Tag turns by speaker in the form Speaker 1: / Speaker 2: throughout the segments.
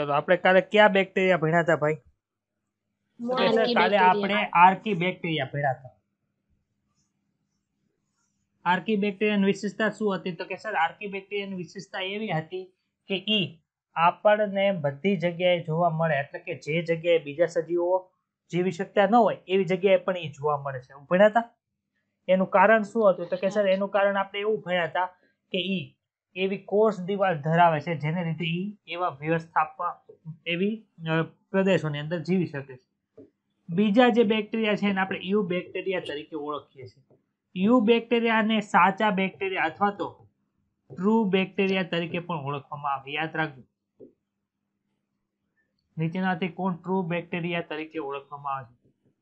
Speaker 1: ચલો આપણે કાલે કયા બેક્ટેરિયા ભણ્યા હતા ભાઈ કાલે આપણે આર્કી બેક્ટેરિયા ભણ્યા હતા આર્કી બેક્ટેરિયાની વિશેષતા શું હતી તો કે સર આર્કી બેક્ટેરિયાની વિશેષતા એવી હતી કે ઈ આપણને બધી જગ્યાએ જોવા મળે એટલે કે જે જગ્યાએ બીજા સજીવો જીવી શકતા ન હોય એવી જગ્યાએ પણ ઈ જોવા મળે છે ભણ્યા હતા એનું કારણ શું હતું તો કે સર એનું કારણ આપણે એવું ભણ્યા હતા કે ઈ એવી કોષ દિવાલ ધરાવે છે જેને લીધે એ એવા વ્યવસ્થાપવા એવી પ્રદેશોની અંદર જીવી શકે છે બીજા જે બેક્ટેરિયા છે એને આપણે યુ બેક્ટેરિયા તરીકે ઓળખીએ છીએ યુ બેક્ટેરિયાને સાચા બેક્ટેરિયા અથવા તો ટ્રુ બેક્ટેરિયા તરીકે પણ ઓળખવામાં આવે યાદ રાખજો નીચેનાથી કોણ ટ્રુ બેક્ટેરિયા તરીકે ઓળખવામાં આવે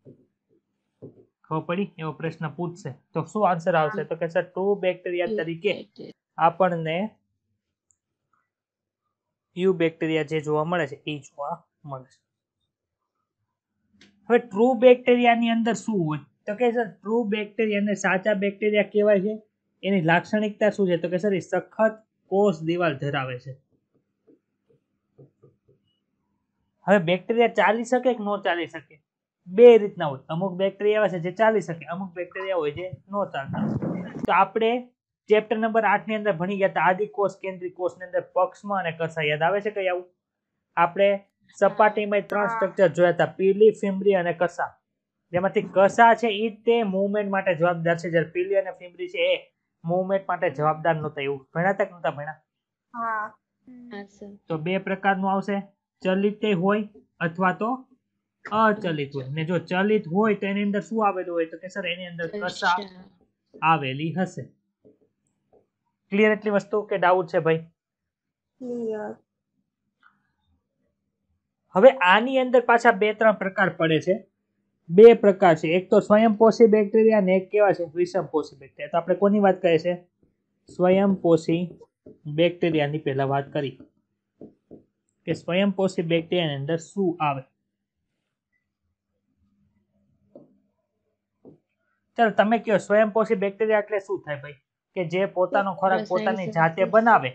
Speaker 1: ખબર પડી એવો પ્રશ્ન પૂછશે તો શું આન્સર આવશે તો કે સર ટ્રુ બેક્ટેરિયા તરીકે આપણને યુ બેક્ટેરિયા જે જોવા મળે છે એ જોવા મળે છે હવે ટ્રુ બેક્ટેરિયાની અંદર શું હોય તો કે સર ટ્રુ બેક્ટેરિયા અને સાચા બેક્ટેરિયા કહેવાય છે એની લાક્ષણિકતા શું છે તો કે સર એ સખત કોષ દિવાલ ધરાવે છે હવે બેક્ટેરિયા ચાલી શકે કે ન ચાલી શકે બે રીતના હોય અમુક બેક્ટેરિયા હોય છે જે ચાલી શકે અમુક બેક્ટેરિયા હોય જે ન ચાલતા તો આપણે ચેપ્ટર નંબર આઠની અંદર ભણી ગયા આદિ કોષ કેન્દ્રિય કોષની અંદર પક્ષમાં અને કસા યાદ આવે છે કઈ આવું આપણે સપાટીમાં ત્રણ સ્ટ્રક્ચર જોયા હતા પીલી ફીમરી અને કસા જેમાંથી કસા છે એ તે મૂવમેન્ટ માટે જવાબદાર છે જ્યારે પીલી અને ફીમરી છે એ મૂવમેન્ટ માટે જવાબદાર નહોતા એવું ભણ્યા કે નહોતા ભણ્યા તો બે પ્રકારનું આવશે ચલિત હોય અથવા તો અચલિત હોય ને જો ચલિત હોય તો એની અંદર શું આવેલું હોય તો કે સર એની અંદર કસા આવેલી હશે ક્લિયર એટલી વસ્તુ કે ડાઉટ છે ભાઈ હવે આની અંદર પાછા બે ત્રણ પ્રકાર પડે છે બે પ્રકાર છે એક તો સ્વયંપોષી બેક્ટેરિયા ને એક કેવા છે વિષમપોષી બેક્ટેરિયા તો આપણે કોની વાત કરીએ છે સ્વયંપોષી બેક્ટેરિયાની પહેલા વાત કરી કે સ્વયંપોષી બેક્ટેરિયાની અંદર શું આવે ચાલો તમે કહો સ્વયંપોષી બેક્ટેરિયા એટલે શું થાય ભાઈ કે જે પોતાનો ખોરાક પોતાની જાતે બનાવે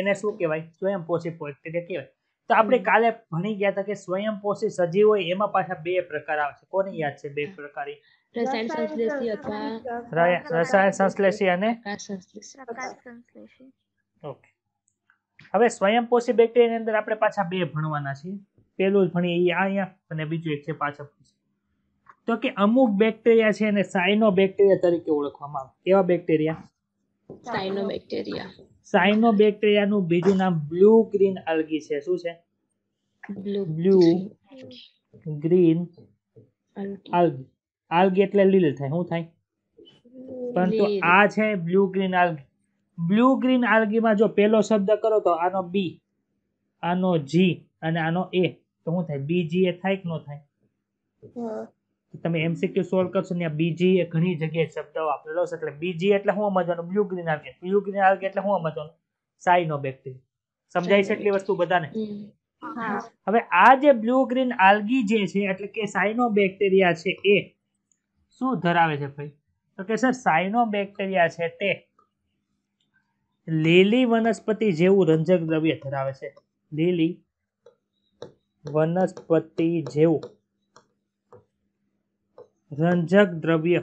Speaker 1: એને શું કહેવાય સ્વયંપોષી બેક્ટેરિયા કહેવાય તો આપણે કાલે ભણી ગયા હતા કે સ્વયંપોષી સજીવ હોય એમાં પાછા બે પ્રકાર આવે છે કોને યાદ છે બે પ્રકારી
Speaker 2: રસાયણ
Speaker 1: સંશ્લેષી અને ઓકે હવે સ્વયંપોષી બેક્ટેરિયાની અંદર આપણે પાછા બે ભણવાના છીએ પહેલું ભણીએ એ અહીંયા અને બીજું એક છે પાછળ તો કે અમુક બેક્ટેરિયા છે એને સાયનો બેક્ટેરિયા તરીકે ઓળખવામાં આવે કેવા બેક્ટેરિયા સાયનોબેક્ટેરિયા સાયનોબેક્ટેરિયાનું બીજું નામ બ્લુ ગ્રીન આલ્ગી છે શું છે બ્લુ ગ્રીન આલ્ગી આલ્ગી એટલે લીલ થાય શું થાય પરંતુ આ છે blue green algae blue green આલ્ગીમાં જો પહેલો શબ્દ કરો તો આનો બી આનો જી અને આનો એ તો શું થાય બી જી એ થાય કે ન થાય તમે એમસીક્યુ સોલ્વ કરશો ને બીજી એ ઘણી જગ્યાએ શબ્દો આપેલો છે એટલે બીજી એટલે શું સમજવાનું blue green algae blue green algae એટલે શું સમજવાનું સાઇનો બેક્ટેરિયા સમજાય છે એટલી વસ્તુ બધાને હવે આ જે બ્લુ ગ્રીન આલ્ગી જે છે એટલે કે સાઇનો બેક્ટેરિયા છે એ શું ધરાવે છે ભાઈ તો કે સર સાઇનો બેક્ટેરિયા છે તે લીલી વનસ્પતિ જેવું રંજક દ્રવ્ય ધરાવે છે લીલી વનસ્પતિ જેવું રંજક દ્રવ્ય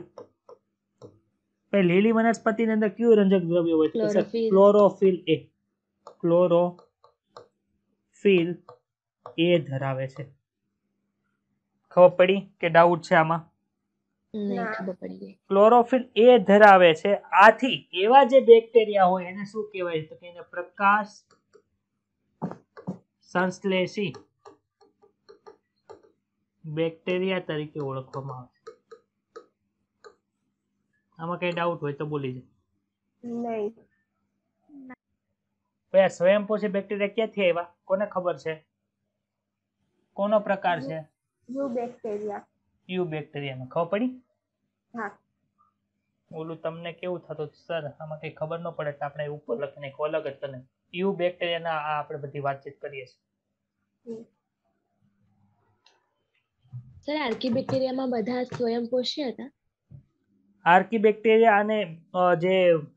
Speaker 1: લીલી વનસ્પતિ ની અંદર કયું રંજક દ્રવ્ય હોય ક્લોરોફિલ એ ક્લોરોફિલ એ ધરાવે છે ખબર પડી કે ડાઉટ છે આમાં ક્લોરોફિલ એ ધરાવે છે આથી એવા જે બેક્ટેરિયા હોય એને શું કહેવાય તો કે એને પ્રકાશ સંશ્લેષી બેક્ટેરિયા તરીકે ઓળખવામાં આવે છે આમાં કઈ ડાઉટ હોય તો બોલી જાય નહીં ભયા સ્વયંપોષી બેક્ટેરિયા ક્યાંથી આવ્યા કોને ખબર છે કોનો પ્રકાર છે યુ બેક્ટેરિયા યુ બેક્ટેરિયામાં ખબર પડી હા ઓલું તમને કેવું થતું સર આમાં કઈ ખબર ન પડે તો આપણે ઉપર લખીને અલગ જ તને યુ બેક્ટેરિયા આ આપણે બધી વાતચીત કરીએ છીએ સર આર્કી બેક્ટેરિયામાં બધા સ્વયંપોષી હતા આર્કીબેક્ટેરિયા અને જે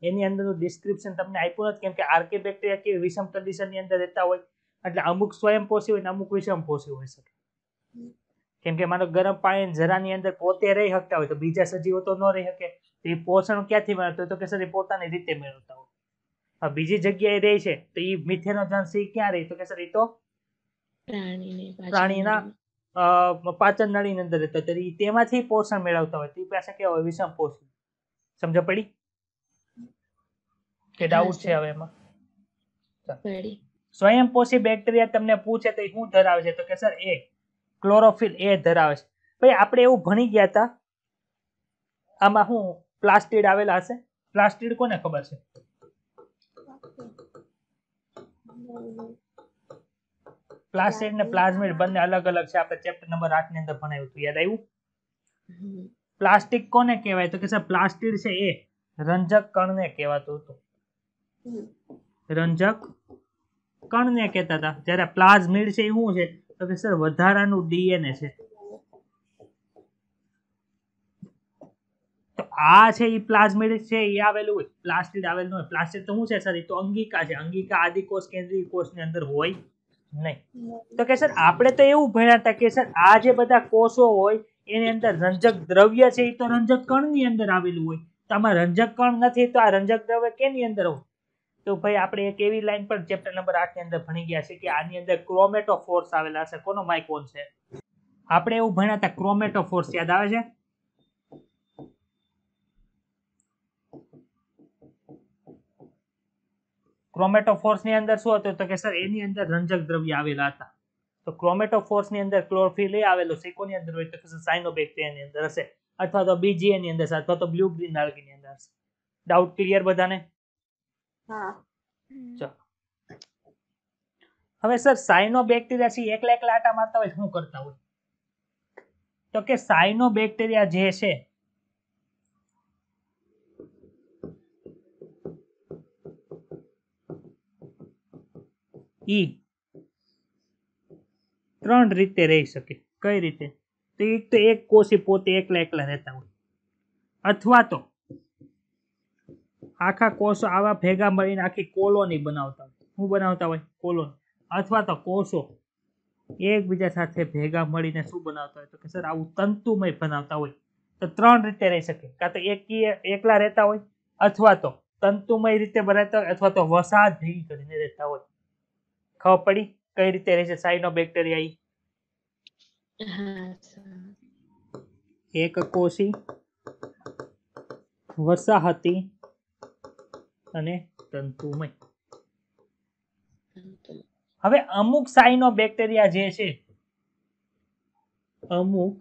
Speaker 1: એની અંદરનું ડિસ્ક્રિપ્શન તમને આપ્યું નથી કેમ કે આર્કીબેક્ટેરિયા કેવી વિષમ કન્ડિશનની અંદર રહેતા હોય એટલે અમુક સ્વયંપોષી હોય ને અમુક વિષમપોષી હોઈ શકે કેમ કે માનો ગરમ પાણી જરાની અંદર પોતે રહી શકતા હોય તો બીજા સજીવો તો ન રહી શકે એ પોષણ ક્યાંથી મેળવતો તો કે સર એ પોતાની રીતે મેળવતા હોય બીજી જગ્યાએ રહે છે તો એ મિથેનોજન સી ક્યાં રહે તો કે સર એ તો પ્રાણીના પાચન નળીની અંદર રહેતો તો તેમાંથી પોષણ મેળવતા હોય તે પાસે કેવા હોય વિષમ પોષણ સમજ પડી કે ડાઉટ છે હવે એમાં સ્વયંપોષી બેક્ટેરિયા તમને પૂછે તો શું ધરાવે છે તો કે સર એ ક્લોરોફિલ એ ધરાવે છે ભાઈ આપણે એવું ભણી ગયા હતા આમાં શું પ્લાસ્ટિડ આવેલા હશે પ્લાસ્ટિડ કોને ખબર છે પ્લાસિડ ને પ્લાઝમિડ બંને અલગ અલગ છે આપણે ચેપ્ટર નંબર આઠ ની અંદર ભણાવ્યું હતું યાદ આવ્યું પ્લાસ્ટિક કોને કહેવાય તો કે સર પ્લાસ્ટિડ છે એ રંજક કણને કહેવાતું હતું રંજક કણને કહેતા હતા જ્યારે પ્લાઝમિડ છે એ શું છે તો કે સર વધારાનું ડીએનએ છે તો આ છે એ પ્લાઝમિડ છે એ આવેલું હોય પ્લાસ્ટિડ આવેલું હોય પ્લાસ્ટિડ તો શું છે સર એ તો અંગિકા છે અંગિકા આદિકોષ કેન્દ્રીય કોષની અંદર હોય નહીં તો કે સર આપણે તો એવું ભણ્યા હતા કે સર આ જે બધા કોષો હોય એની અંદર રંજક દ્રવ્ય છે એ તો રંજક કણની અંદર આવેલું હોય તો આમાં રંજક કણ નથી તો આ રંજક દ્રવ્ય કેની અંદર હોય તો ભાઈ આપણે એક એવી લાઈન પર ચેપ્ટર નંબર આઠની અંદર ભણી ગયા છે કે આની અંદર ક્રોમેટો ફોર્સ આવેલા છે કોનો માઇકોન છે આપણે એવું ભણ્યા હતા ક્રોમેટો ફોર્સ યાદ આવે છે ક્રોમેટોફોર્સની અંદર શું હતું તો કે સર એની અંદર રંજક દ્રવ્ય આવેલા હતા તો ની અંદર ક્લોરોફિલ એ આવેલો છે કોની અંદર હોય તો કે સાયનોબેક્ટેરિયાની અંદર હશે અથવા તો બીજી એની અંદર અથવા તો બ્લુ ગ્રીન ની અંદર હશે ડાઉટ ક્લિયર બધાને હા ચલો હવે સર સાયનોબેક્ટેરિયા છે એકલા એકલા આટા મારતા હોય શું કરતા હોય તો કે સાયનોબેક્ટેરિયા જે છે એ ત્રણ રીતે રહી શકે કઈ રીતે તો એક તો એક કોષી પોતે એકલા એકલા રહેતા હોય અથવા તો આખા કોષો આવા ભેગા મળીને આખી કોલોની બનાવતા હોય શું બનાવતા હોય કોલોની અથવા તો કોષો એકબીજા સાથે ભેગા મળીને શું બનાવતા હોય તો કે સર આવું તંતુમય બનાવતા હોય તો ત્રણ રીતે રહી શકે કાં તો એકી એકલા રહેતા હોય અથવા તો તંતુમય રીતે બનાવતા હોય અથવા તો વસાદ ભેગી કરીને રહેતા હોય ખબર પડી કઈ રીતે રહે છે સાયનોબેક્ટેરિયા એક કોષી વસાહતી અને તંતુમય હવે અમુક સાયનોબેક્ટેરિયા જે છે અમુક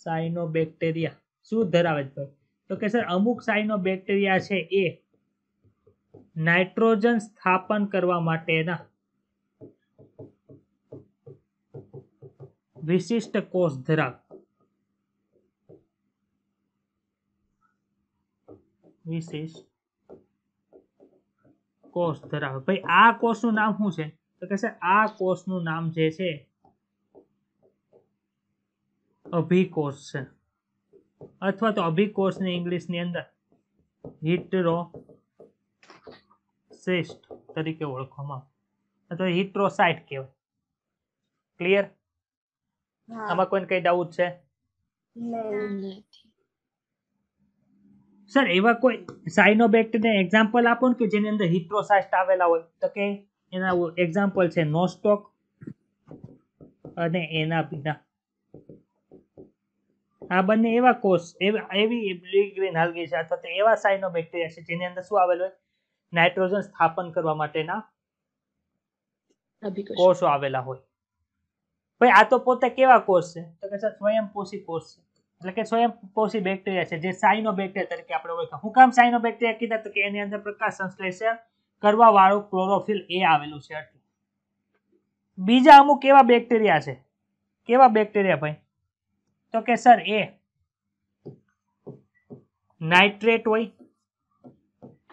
Speaker 1: સાયનોબેક્ટેરિયા શું ધરાવે છે તો કે સર અમુક સાયનોબેક્ટેરિયા છે એ નાઇટ્રોજન સ્થાપન કરવા માટેના વિશિષ્ટ કોષ ધરાવ વિશિષ્ટ કોષ ધરાવે ભાઈ આ કોષ નું નામ શું છે તો કે આ કોષ નું નામ જે છે અભિકોષ છે અથવા તો અભિકોષ ઇંગ્લિશ ની અંદર હિટરો સિસ્ટ તરીકે ઓળખવામાં અથવા હિટ્રોસાઇટ કહેવાય ક્લિયર આમાં કોઈને કઈ ડાઉટ છે સર એવા કોઈ ને એક્ઝામ્પલ આપો ને કે જેની અંદર હિટ્રોસાઇસ્ટ આવેલા હોય તો કે એના એક્ઝામ્પલ છે નોસ્ટોક અને એના બીના આ બંને એવા કોષ એવી એવી બ્લુ ગ્રીન હલગી છે અથવા તો એવા સાઇનોબેક્ટેરિયા છે જેની અંદર શું આવેલું હોય નાઇટ્રોજન સ્થાપન કરવા માટેના કોષો આવેલા હોય ભાઈ આ તો પોતે કેવા કોષ છે તો કે સ્વયંપોષી કોષ છે એટલે કે સ્વયંપોષી બેક્ટેરિયા છે જે સાઇનો બેક્ટેરિયા તરીકે આપણે ઓળખા હું કામ સાઇનો બેક્ટેરિયા કીધા તો કે એની અંદર પ્રકાશ સંશ્લેષણ કરવા વાળું ક્લોરોફિલ એ આવેલું છે બીજા અમુક કેવા બેક્ટેરિયા છે કેવા બેક્ટેરિયા ભાઈ તો કે સર એ નાઇટ્રેટ હોય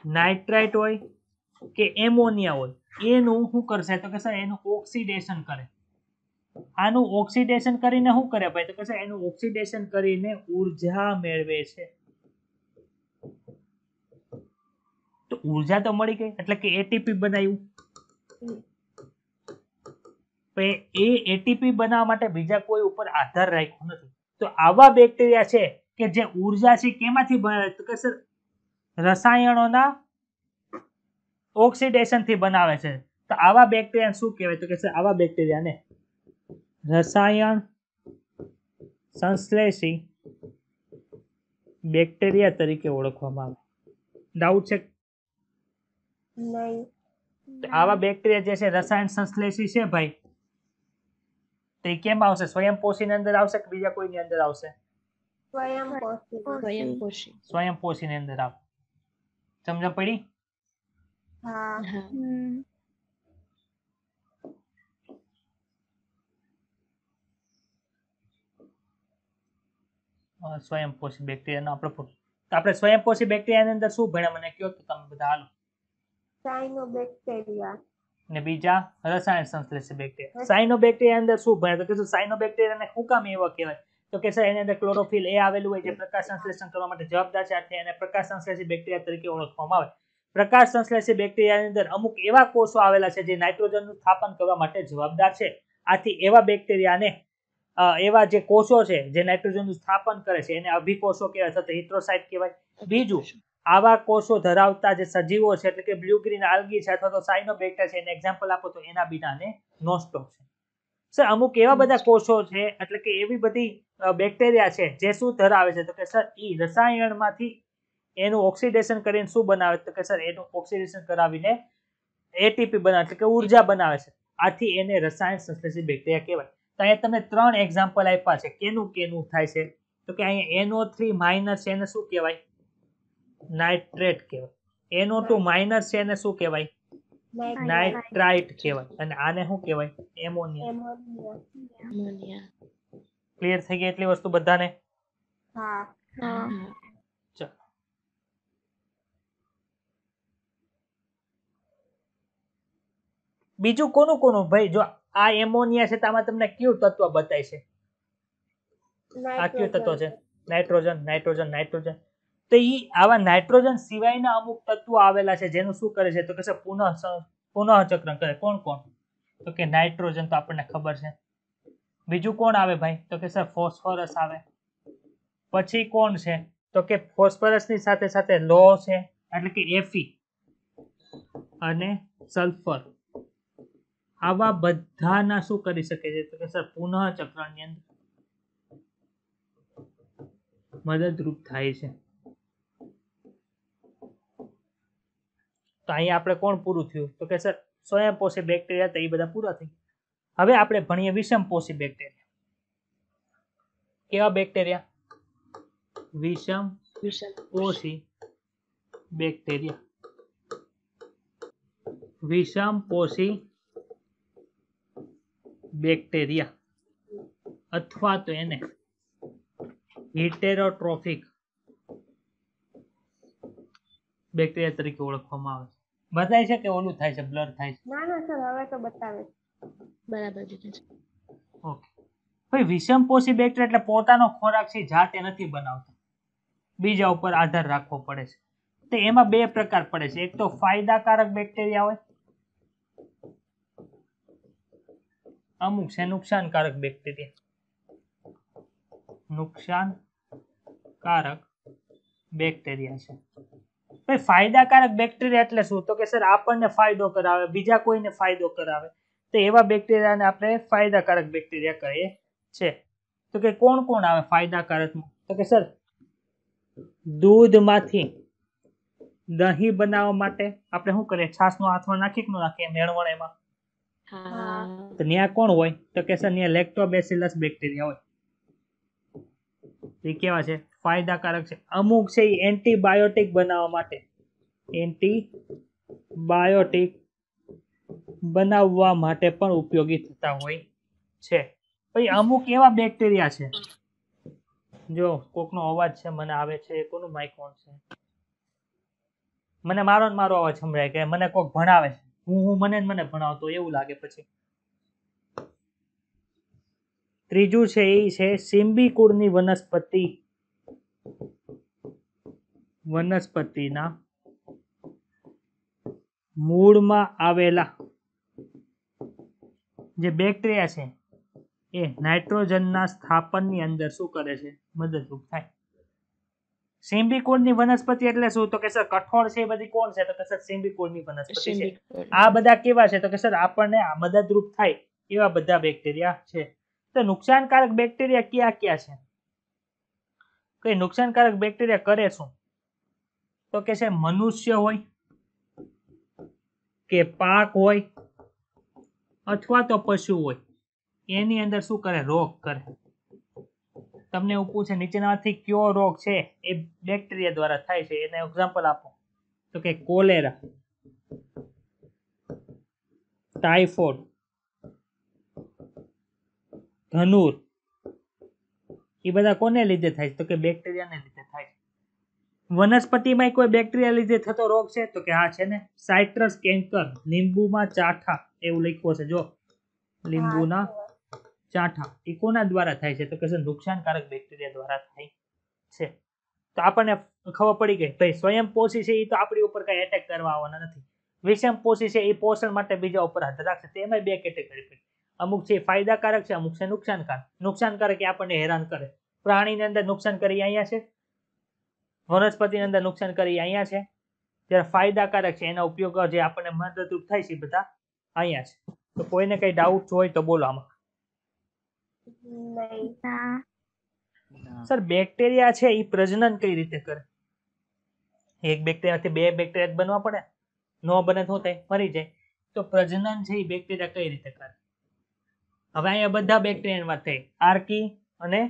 Speaker 1: નાઇટ્રાઇટ હોય કે એમોનિયા હોય એનું શું કરશે તો કે સર એનું ઓક્સિડેશન કરે આનું ઓક્સિડેશન કરીને શું કરે ભાઈ તો કે સર એનું ઓક્સિડેશન કરીને ઉર્જા મેળવે છે તો ઉર્જા તો મળી ગઈ એટલે કે એટીપી બનાવ્યું એ એટીપી બનાવવા માટે બીજા કોઈ ઉપર આધાર રાખ્યો નથી તો આવા બેક્ટેરિયા છે કે જે ઉર્જા છે કેમાંથી બને તો કે સર રસાયણોના ઓક્સિડેશનથી બનાવે છે તો આવા બેક્ટેરિયા શું કહેવાય તો કે છે આવા બેક્ટેરિયાને રસાયણ સંશ્લેષી બેક્ટેરિયા તરીકે ઓળખવામાં આવે ડાઉટ છે આવા બેક્ટેરિયા જે છે રસાયણ સંશ્લેષી છે ભાઈ તે કેમ આવશે સ્વયંપોષીની અંદર આવશે કે બીજા કોઈની અંદર આવશે સ્વયંપોષી ની અંદર આવશે સમજણ પડી હા બેક્ટેરિયા નો આપણે આપણે સ્વયંપોષી બેક્ટેરિયા ની અંદર શું ભણ્યા મને કયો તો તમે બધા હાલો સાયનોબેક્ટેરિયા ને બીજા રસાયણ સંશ્લેષી બેક્ટેરિયા સાયનોબેક્ટેરિયા અંદર શું ભણ્યા તો કે સાયનોબેક્ટેરિયાને શું કામ એવા કહેવાય તો કે સર એની અંદર ક્લોરોફિલ એ આવેલું હોય જે પ્રકાશ સંશ્લેષણ કરવા માટે જવાબદાર છે આથી એને પ્રકાશ સંશ્લેષી બેક્ટેરિયા તરીકે ઓળખવામાં આવે પ્રકાશ સંશ્લેષી બેક્ટેરિયાની અંદર અમુક એવા કોષો આવેલા છે જે નાઇટ્રોજનનું સ્થાપન કરવા માટે જવાબદાર છે આથી એવા બેક્ટેરિયાને એવા જે કોષો છે જે નાઇટ્રોજનનું સ્થાપન કરે છે એને અભિકોષો કહેવાય અથવા હિટ્રોસાઇટ કહેવાય બીજું આવા કોષો ધરાવતા જે સજીવો છે એટલે કે બ્લુ ગ્રીન આલ્ગી છે અથવા તો સાઇનોબેક્ટર છે એને એક્ઝામ્પલ આપો તો એના બિનાને નોસ્ટોક છે સર અમુક એવા બધા કોષો છે એટલે કે એવી બધી બેક્ટેરિયા છે જે શું ધરાવે છે તો કે સર એ રસાયણમાંથી એનું ઓક્સિડેશન કરીને શું બનાવે તો કે સર એનું ઓક્સિડેશન કરાવીને એટીપી બનાવે એટલે કે ઉર્જા બનાવે છે આથી એને રસાયણ સંશ્લેષિત બેક્ટેરિયા કહેવાય તો અહીંયા તમને ત્રણ એક્ઝામ્પલ આપ્યા છે કેનું કેનું થાય છે તો કે અહીંયા એનો થ્રી માઇનસ એને શું કહેવાય નાઇટ્રેટ કહેવાય એનો ટુ માઇનસ છે એને શું કહેવાય નાઇટ્રાઇટ કહેવાય અને આને શું કહેવાય એમોનિયા એમોનિયા ક્લિયર થઈ ગઈ એટલી વસ્તુ બધાને બીજું કોનું કોનું ભાઈ જો આ એમોનિયા છે તામાં તમને કયું તત્વ બતાય છે આ કયું તત્વ છે નાઇટ્રોજન નાઇટ્રોજન નાઇટ્રોજન તો ઈ આવા નાઇટ્રોજન સિવાયના અમુક તત્વો આવેલા છે જેનું શું કરે છે તો કે છે પુનઃ પુનઃચક્રણ કરે કોણ કોણ તો કે નાઇટ્રોજન તો આપણને ખબર છે બીજું કોણ આવે ભાઈ તો કે સર ફોસ્ફરસ આવે પછી કોણ છે તો કે ફોસ્ફરસની સાથે સાથે લો છે એટલે કે એફી અને સલ્ફર આવા બધાના શું કરી શકે છે તો કે સર પુનઃ ચક્રની અંદર મદદરૂપ થાય છે તો અહીંયા આપણે કોણ પૂરું થયું તો કે સર સ્વયંપોષી બેક્ટેરિયા તો એ બધા પૂરા થઈ ગયા હવે આપણે ભણીએ વિષમપોષી બેક્ટેરિયા કેવા બેક્ટેરિયા વિષમ પોષી બેક્ટેરિયા વિષમપોષી બેક્ટેરિયા અથવા તો એને હિટેરોટ્રોફિક બેક્ટેરિયા તરીકે ઓળખવામાં આવે છે બતાય છે કે ઓલું થાય છે બ્લર થાય છે ના ના સર હવે તો બતાવે છે બરાબર છે ઓકે ભાઈ વિષમ પોષી બેક્ટેરિયા એટલે પોતાનો ખોરાક છે જાતે નથી બનાવતા બીજા ઉપર આધાર રાખવો પડે છે તો એમાં બે પ્રકાર પડે છે એક તો ફાયદાકારક બેક્ટેરિયા હોય અમુક છે નુકસાનકારક બેક્ટેરિયા નુકસાનકારક બેક્ટેરિયા છે ભાઈ ફાયદાકારક બેક્ટેરિયા એટલે શું તો કે સર આપણને ફાયદો કરાવે બીજા કોઈને ફાયદો કરાવે તો એવા બેક્ટેરિયાને આપણે ફાયદાકારક બેક્ટેરિયા કહીએ છે તો કે કોણ કોણ આવે ફાયદાકારકમાં તો કે સર દૂધમાંથી દહીં બનાવવા માટે આપણે શું કરીએ છાસનો હાથમાં નાખી કે ન નાખીએ મેળવણ એમાં તો ત્યાં કોણ હોય તો કે સર ત્યાં લેક્ટોબેસિલસ બેક્ટેરિયા હોય એ કેવા છે ફાયદાકારક છે અમુક છે એ એન્ટીબાયોટિક બનાવવા માટે એન્ટીબાયોટિક બનાવવા માટે પણ ઉપયોગી થતા હોય છે પછી અમુક એવા બેક્ટેરિયા છે જો કોકનો અવાજ છે મને આવે છે કોનું માઇક ઓન છે મને મારો મારો અવાજ સંભળાય કે મને કોક ભણાવે છે હું હું મને મને ભણાવતો એવું લાગે પછી ત્રીજું છે એ છે સિમ્બી કુળની વનસ્પતિ વનસ્પતિના મૂળમાં આવેલા જે બેક્ટેરિયા છે એ નાઇટ્રોજનના સ્થાપનની અંદર શું કરે છે મદદરૂપ થાય સિમ્બિકોડની વનસ્પતિ એટલે શું તો કે સર કઠોળ છે એ બધી કોણ છે તો કે સર સિમ્બિકોડની વનસ્પતિ છે આ બધા કેવા છે તો કે સર આપણને આ મદદરૂપ થાય એવા બધા બેક્ટેરિયા છે તો નુકસાનકારક બેક્ટેરિયા કયા કયા છે તો નુકસાનકારક બેક્ટેરિયા કરે શું તો કે છે મનુષ્ય હોય કે પાક હોય અથવા તો પશુ હોય એની અંદર શું કરે રોગ કરે તમને એવું પૂછે નીચેનામાંથી કયો રોગ છે એ બેક્ટેરિયા દ્વારા થાય છે એને એક્ઝામ્પલ આપો તો કે કોલેરા ટાઈફોઇડ ધનુર એ બધા કોને લીધે થાય છે તો કે બેક્ટેરિયાને લીધે વનસ્પતિમાં કોઈ બેક્ટેરિયા લીધે થતો રોગ છે તો કે આ છે ને સાઇટ્રસ કેન્કર લીંબુમાં ચાઠા એવું લખ્યું છે જો લીંબુના ચાઠા એ કોના દ્વારા થાય છે તો કે છે નુકસાનકારક બેક્ટેરિયા દ્વારા થાય છે તો આપણને ખબર પડી ગઈ ભાઈ સ્વયં પોષી છે એ તો આપણી ઉપર કઈ એટેક કરવા આવવાના નથી વિષમપોષી છે એ પોષણ માટે બીજા ઉપર હાથ રાખશે તેમાં બે કેટેગરી પડી અમુક છે ફાયદાકારક છે અમુક છે નુકસાનકારક નુકસાનકારક એ આપણને હેરાન કરે પ્રાણીની અંદર નુકસાન કરી અહીંયા છે વનસ્પતિની અંદર નુકસાન કરી અહીંયા છે ત્યારે ફાયદાકારક છે એના ઉપયોગ જે આપણને મદદરૂપ થાય છે બધા અહીંયા છે તો કોઈને કઈ ડાઉટ હોય તો બોલો આમાં સર બેક્ટેરિયા છે એ પ્રજનન કઈ રીતે કરે એક બેક્ટેરિયાથી બે બેક્ટેરિયા બનવા પડે ન બને તો થાય મરી જાય તો પ્રજનન છે એ બેક્ટેરિયા કઈ રીતે કરે હવે અહીંયા બધા બેક્ટેરિયાની વાત થઈ આર્કી અને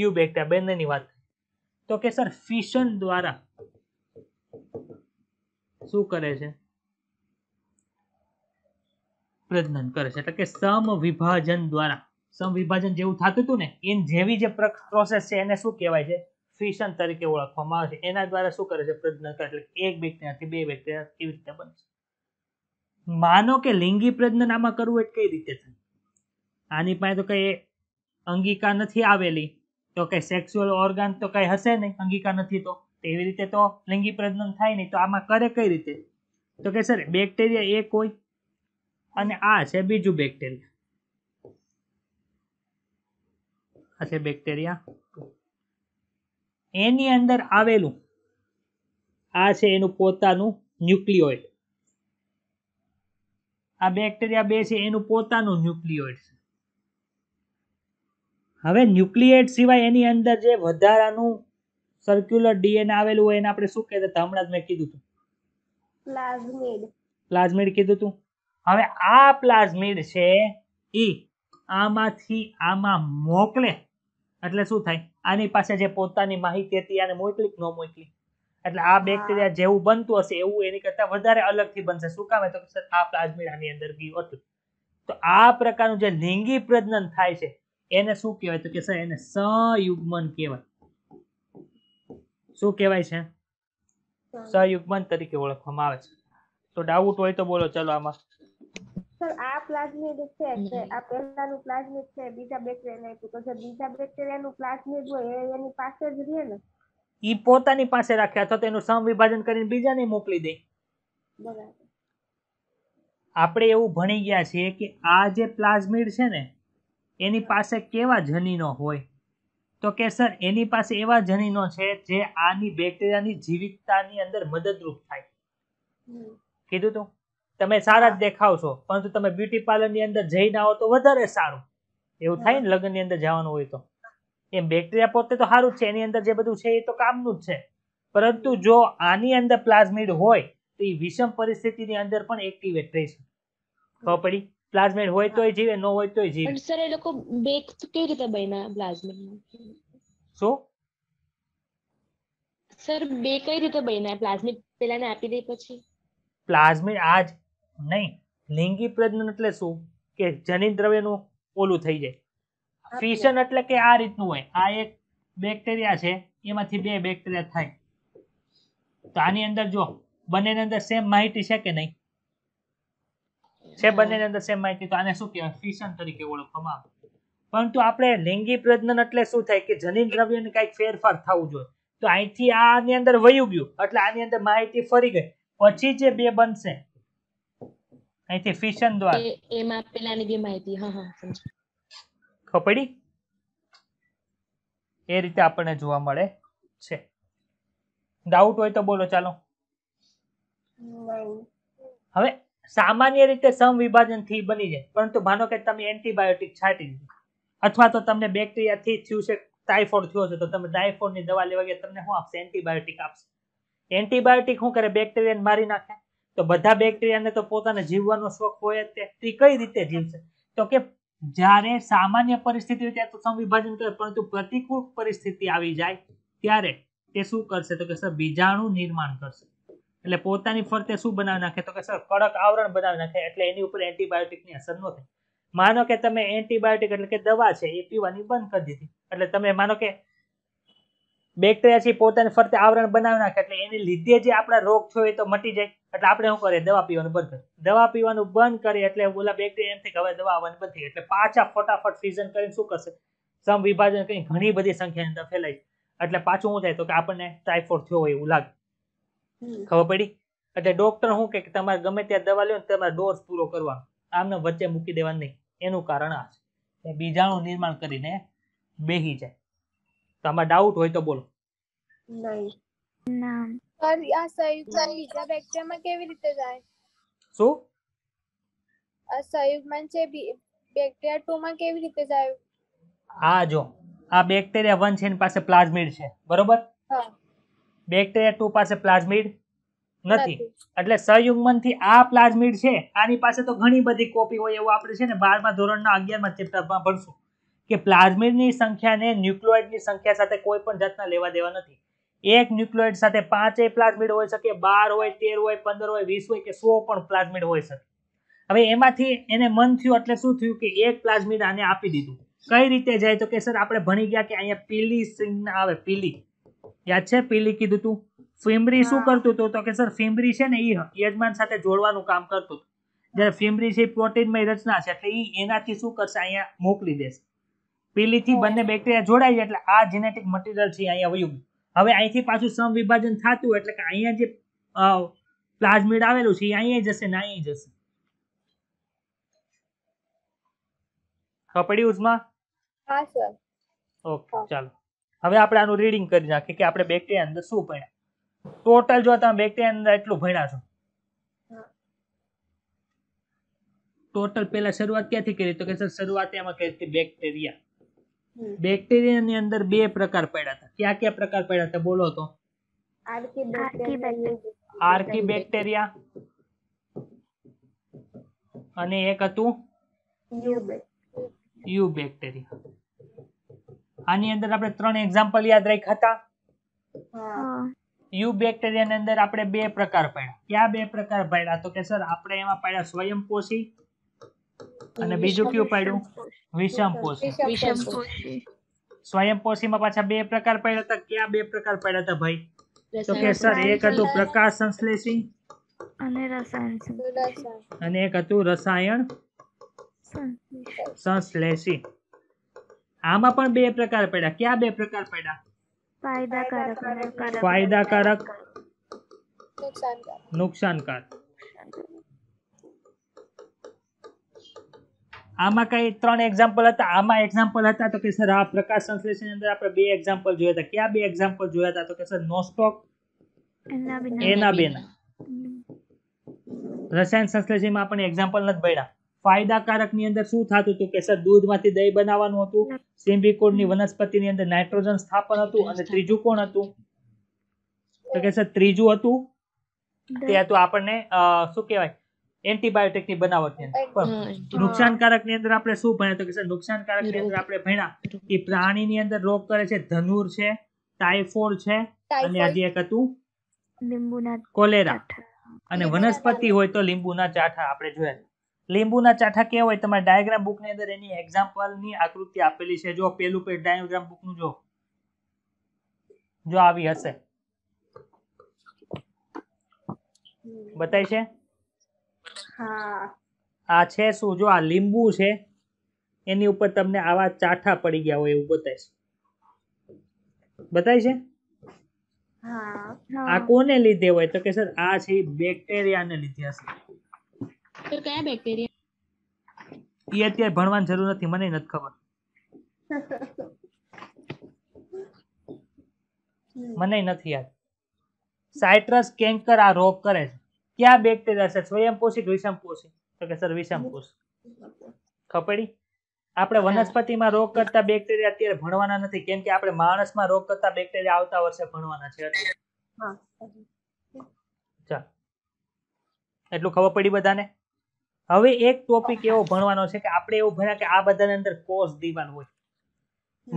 Speaker 1: યુ બેક્ટેરિયા બંનેની વાત થઈ તો કે સર ફિશન દ્વારા શું કરે છે પ્રજનન કરે છે એટલે કે સમવિભાજન દ્વારા સમવિભાજન જેવું થતું હતું ને એની જેવી જે પ્રોસેસ છે એને શું કહેવાય છે ફિશન તરીકે ઓળખવામાં આવે છે એના દ્વારા શું કરે છે પ્રજનન કરે એટલે એક બેક્ટેરિયાથી બે બેક્ટેરિયા કેવી રીતે બનશે માનો કે લિંગી પ્રજનન આમાં કરવું એ કઈ રીતે થાય આની પાસે તો કઈ અંગિકા નથી આવેલી તો કે સેક્સ્યુઅલ ઓર્ગાન તો કાંઈ હશે નહીં અંગિકા નથી તો એવી રીતે તો લિંગી પ્રજનન થાય નહીં તો આમાં કરે કઈ રીતે તો કે સર બેક્ટેરિયા એક હોય અને આ છે બીજું બેક્ટેરિયા આ છે બેક્ટેરિયા એની અંદર આવેલું આ છે એનું પોતાનું ન્યુક્લિયોઇડ આ બેક્ટેરિયા બે છે એનું પોતાનું ન્યુક્લિયોઇડ હવે ન્યુક્લિએટ સિવાય એની અંદર જે વધારાનું સર્ક્યુલર ડીએનએ આવેલું હોય એને આપણે શું કહેતા હતા હમણાં જ મેં કીધું હતું પ્લાઝમિડ પ્લાઝમિડ કીધું હતું હવે આ પ્લાઝમિડ છે એ આમાંથી આમાં મોકલે એટલે શું થાય આની પાસે જે પોતાની માહિતી હતી આને મોકલી ન મોકલી એટલે આ બેક્ટેરિયા જેવું બનતું હશે એવું એની કરતા વધારે અલગથી બનશે શું કામ તો આ પ્લાઝમિડ આની અંદર ગયું હતું તો આ પ્રકારનું જે લિંગી પ્રજનન થાય છે એને શું કહેવાય તો કે સર એને સયુગ્મન કહેવાય શું કહેવાય છે સયુગ્મન તરીકે ઓળખવામાં આવે છે તો ડાઉટ હોય તો બોલો ચલો આમાં સર આ પ્લાઝમિડ છે આ પહેલાનું પ્લાઝમિડ છે બીજા બેક્ટેરિયા તો સર બીજા બેક્ટેરિયાનું પ્લાઝમિડ હોય એની પાસે જ રહે ને ઈ પોતાની પાસે રાખે અથવા તો એનું સમવિભાજન કરીને બીજાને મોકલી દે બરાબર આપણે એવું ભણી ગયા છીએ કે આ જે પ્લાઝમિડ છે ને એની પાસે કેવા જનીનો હોય તો કે સર એની પાસે એવા જનીનો છે જે આની બેક્ટેરિયાની જીવિતતાની અંદર મદદરૂપ થાય કીધું તું તમે સારા જ દેખાવ છો પરંતુ તમે બ્યુટી પાર્લર ની અંદર જઈને આવો તો વધારે સારું એવું થાય ને લગ્નની અંદર જવાનું હોય તો એમ બેક્ટેરિયા પોતે તો સારું જ છે એની અંદર જે બધું છે એ તો કામનું જ છે પરંતુ જો આની અંદર પ્લાઝમિડ હોય તો એ વિષમ પરિસ્થિતિની અંદર પણ એક્ટિવેટ રહેશે શકે ખબર પડી પ્લાઝમેટ હોય તોય જીવે ન હોય તોય જીવે સર એ લોકો બેક કેવી રીતે બન્યા પ્લાઝમેટ શું સર બે કઈ રીતે બન્યા પ્લાઝમિક પેલાને આપી દે પછી પ્લાઝમિક આજ નહીં લિંગી પ્રજનન એટલે શું કે જનીન દ્રવ્યનું ઓલું થઈ જાય ફિશન એટલે કે આ રીતનું હોય આ એક બેક્ટેરિયા છે એમાંથી બે બેક્ટેરિયા થાય તો આની અંદર જો બંનેની અંદર સેમ માહિતી છે કે નહીં છે બંનેની અંદર સેમ માહિતી તો આને શું કહેવાય ફિશન તરીકે ઓળખવામાં આવે પરંતુ આપણે લિંગી પ્રજનન એટલે શું થાય કે જનીન દ્રવ્યને કાંઈક ફેરફાર થવું જોઈએ તો અહીંથી આની અંદર વયું ગયું એટલે આની અંદર માહિતી ફરી ગઈ પછી જે બે બનશે અહીંથી ફિશન દ્વારા એમાં પેલાની બે માહિતી હા હા ખપડી એ રીતે આપણને જોવા મળે છે ડાઉટ હોય તો બોલો ચાલો હવે સામાન્ય રીતે સમવિભાજનથી બની જાય પરંતુ માનો કે તમે એન્ટીબાયોટિક છાંટી દીધું અથવા તો તમને બેક્ટેરિયાથી થયું છે ટાઇફોઇડ થયો છે તો તમે ટાઇફોઇડની દવા લેવા ગયા તમને શું આપશે એન્ટીબાયોટિક આપશે એન્ટીબાયોટિક શું કરે બેક્ટેરિયાને મારી નાખે તો બધા બેક્ટેરિયાને તો પોતાને જીવવાનો શોખ હોય તે કઈ રીતે જીવશે તો કે જ્યારે સામાન્ય પરિસ્થિતિ ત્યાં તો સમવિભાજન કરે પરંતુ પ્રતિકૂળ પરિસ્થિતિ આવી જાય ત્યારે તે શું કરશે તો કે સર બીજાણુ નિર્માણ કરશે એટલે પોતાની ફરતે શું બનાવી નાખે તો કે સર કડક આવરણ બનાવી નાખે એટલે એની ઉપર એન્ટીબાયોટિકની અસર ન થાય માનો કે તમે એન્ટીબાયોટિક એટલે કે દવા છે એ પીવાની બંધ કરી દીધી એટલે તમે માનો કે બેક્ટેરિયા છે પોતાની ફરતે આવરણ બનાવી નાખે એટલે એને લીધે જે આપણા રોગ થયો એ તો મટી જાય એટલે આપણે શું કરીએ દવા પીવાનું બંધ કરીએ દવા પીવાનું બંધ કરીએ એટલે ઓલા બેક્ટેરિયા એમ થઈ હવે દવા આવવાની બંધ થઈ એટલે પાછા ફટાફટ ફ્રીઝન કરીને શું કરશે સમ વિભાજન કંઈ ઘણી બધી સંખ્યાની અંદર ફેલાય એટલે પાછું શું થાય તો કે આપણને ટાઇફોઇડ થયો હોય એવું લાગે ખબર પડી એટલે ડોક્ટર શું કે તમારે ગમે ત્યાં દવા લ્યો તમારે ડોઝ પૂરો કરવા આમને વચ્ચે મૂકી દેવાનું નહીં એનું કારણ આ છે બીજાણું નિર્માણ કરીને બેહી જાય તમારે ડાઉટ હોય તો બોલો કેવી રીતે જાય શું આ સંયુગમાં છે બેક્ટેરિયા 2 માં કેવી રીતે જાય આ જો આ બેક્ટેરિયા 1 છે એની પાસે પ્લાઝમિડ છે બરોબર બેક્ટેરિયા ટુ પાસે પ્લાઝમિડ નથી એટલે સહયુગ્મનથી આ પ્લાઝમિડ છે આની પાસે તો ઘણી બધી કોપી હોય એવું આપણે છે ને બારમા ધોરણના અગિયારમાં ચેપ્ટરમાં ભણશું કે પ્લાઝમિડની સંખ્યાને ન્યુક્લોઇડની સંખ્યા સાથે કોઈ પણ જાતના લેવા દેવા નથી એક ન્યુક્લોઇડ સાથે પાંચેય પ્લાઝમિડ હોઈ શકે બાર હોય તેર હોય પંદર હોય વીસ હોય કે સો પણ પ્લાઝમિડ હોઈ શકે હવે એમાંથી એને મન થયું એટલે શું થયું કે એક પ્લાઝમિડ આને આપી દીધું કઈ રીતે જાય તો કે સર આપણે ભણી ગયા કે અહીંયા પીલી સિંગ આવે પીલી યાદ છે પેલી કીધું તું ફિમરી શું કરતું હતું તો કે સર ફિમરી છે ને એ યજમાન સાથે જોડવાનું કામ કરતું જ્યારે ફિમરી છે પ્રોટીનમય રચના છે એટલે એ એનાથી શું કરશે અહીંયા મોકલી દેશે પેલીથી બંને બેક્ટેરિયા જોડાય છે એટલે આ જેનેટિક મટીરિયલ છે અહીંયા વયું હવે અહીંથી પાછું સમ વિભાજન થતું એટલે કે અહીંયા જે પ્લાઝમિડ આવેલું છે એ અહીંયા જશે ને અહીંયા જશે કપડી ઉઝમાં હા સર ઓકે ચાલો હવે આપણે આનું રીડિંગ કરી નાખીએ કે આપણે બેક્ટેરિયા અંદર શું ભણ્યા ટોટલ જો તમે બેક્ટેરિયા અંદર એટલું ભણ્યા છો ટોટલ પહેલા શરૂઆત ક્યાંથી કરી તો કે સર શરૂઆત એમાં કરી હતી બેક્ટેરિયા બેક્ટેરિયાની અંદર બે પ્રકાર પડ્યા હતા કયા કયા પ્રકાર પડ્યા હતા બોલો તો આર્કી બેક્ટેરિયા અને એક હતું યુ બેક્ટેરિયા આની અંદર આપણે ત્રણ એક્ઝામ્પલ યાદ રાખ્યા હતા યુ બેક્ટેરિયાની અંદર આપણે બે પ્રકાર પાડ્યા કયા બે પ્રકાર પાડ્યા તો કે સર આપણે એમાં પાડ્યા સ્વયંપોષી અને બીજું કયું પાડ્યું વિષમપોષી સ્વયંપોષીમાં પાછા બે પ્રકાર પડ્યા હતા કયા બે પ્રકાર પડ્યા હતા ભાઈ તો કે સર એક હતું પ્રકાશ સંશ્લેષી અને રસાયણ અને એક હતું રસાયણ સંશ્લેષી આમાં પણ બે પ્રકાર પડ્યા કયા બે પ્રકાર પડ્યા ફાયદાકારક ફાયદાકારક નુકસાનકારક આમાં કઈ ત્રણ એક્ઝામ્પલ હતા આમાં એક્ઝામ્પલ હતા તો કે સર આ પ્રકાશ સંશ્લેષણ અંદર આપણે બે એક્ઝામ્પલ જોયા હતા કયા બે એક્ઝામ્પલ જોયા હતા તો કે સર નોસ્ટોક એના બેના રસાયણ સંશ્લેષણમાં આપણને એક્ઝામ્પલ નથી ભણ્યા ફાયદાકારકની અંદર શું થતું હતું કે સર દૂધમાંથી દહીં બનાવવાનું હતું સિમ્બિકોડની વનસ્પતિની અંદર નાઇટ્રોજન સ્થાપન હતું અને ત્રીજું કોણ હતું તો કે સર ત્રીજું હતું તે હતું આપણને શું કહેવાય એન્ટીબાયોટિકની બનાવટની અંદર નુકસાનકારકની અંદર આપણે શું ભણ્યા તો કે સર ની અંદર આપણે ભણ્યા કે પ્રાણી ની અંદર રોગ કરે છે ધનુર છે ટાઇફોઇડ છે અને આજે એક હતું લીંબુના કોલેરા અને વનસ્પતિ હોય તો લીંબુના ચાઠા આપણે જોયા લીંબુના ચાઠા કેવા હોય તમારે ડાયાગ્રામ બુકની અંદર એની એક્ઝામ્પલની આકૃતિ આપેલી છે જો પેલું પેજ ડાયાગ્રામ બુકનું જો જો આવી હશે બતાય છે આ છે શું જો આ લીંબુ છે એની ઉપર તમને આવા ચાઠા પડી ગયા હોય એવું બતાય છે બતાય છે આ કોને લીધે હોય તો કે સર આ છે બેક્ટેરિયાને લીધે હશે તો કયા બેક્ટેરિયા એ અત્યારે ભણવાની જરૂર નથી મને નથી ખબર મને નથી યાદ સાઇટ્રસ કેન્કર આ રોગ કરે છે ક્યાં બેક્ટેરિયા છે સ્વયંપોષી કે વિષમપોષી તો કે સર વિષમપોષી ખપડી આપણે વનસ્પતિમાં રોગ કરતા બેક્ટેરિયા અત્યારે ભણવાના નથી કેમ કે આપણે માણસમાં રોગ કરતા બેક્ટેરિયા આવતા વર્ષે ભણવાના છે એટલું ખબર પડી બધાને હવે એક ટોપિક એવો ભણવાનો છે કે આપણે એવું ભણ્યા કે આ બધાની અંદર કોષ દીવાલ હોય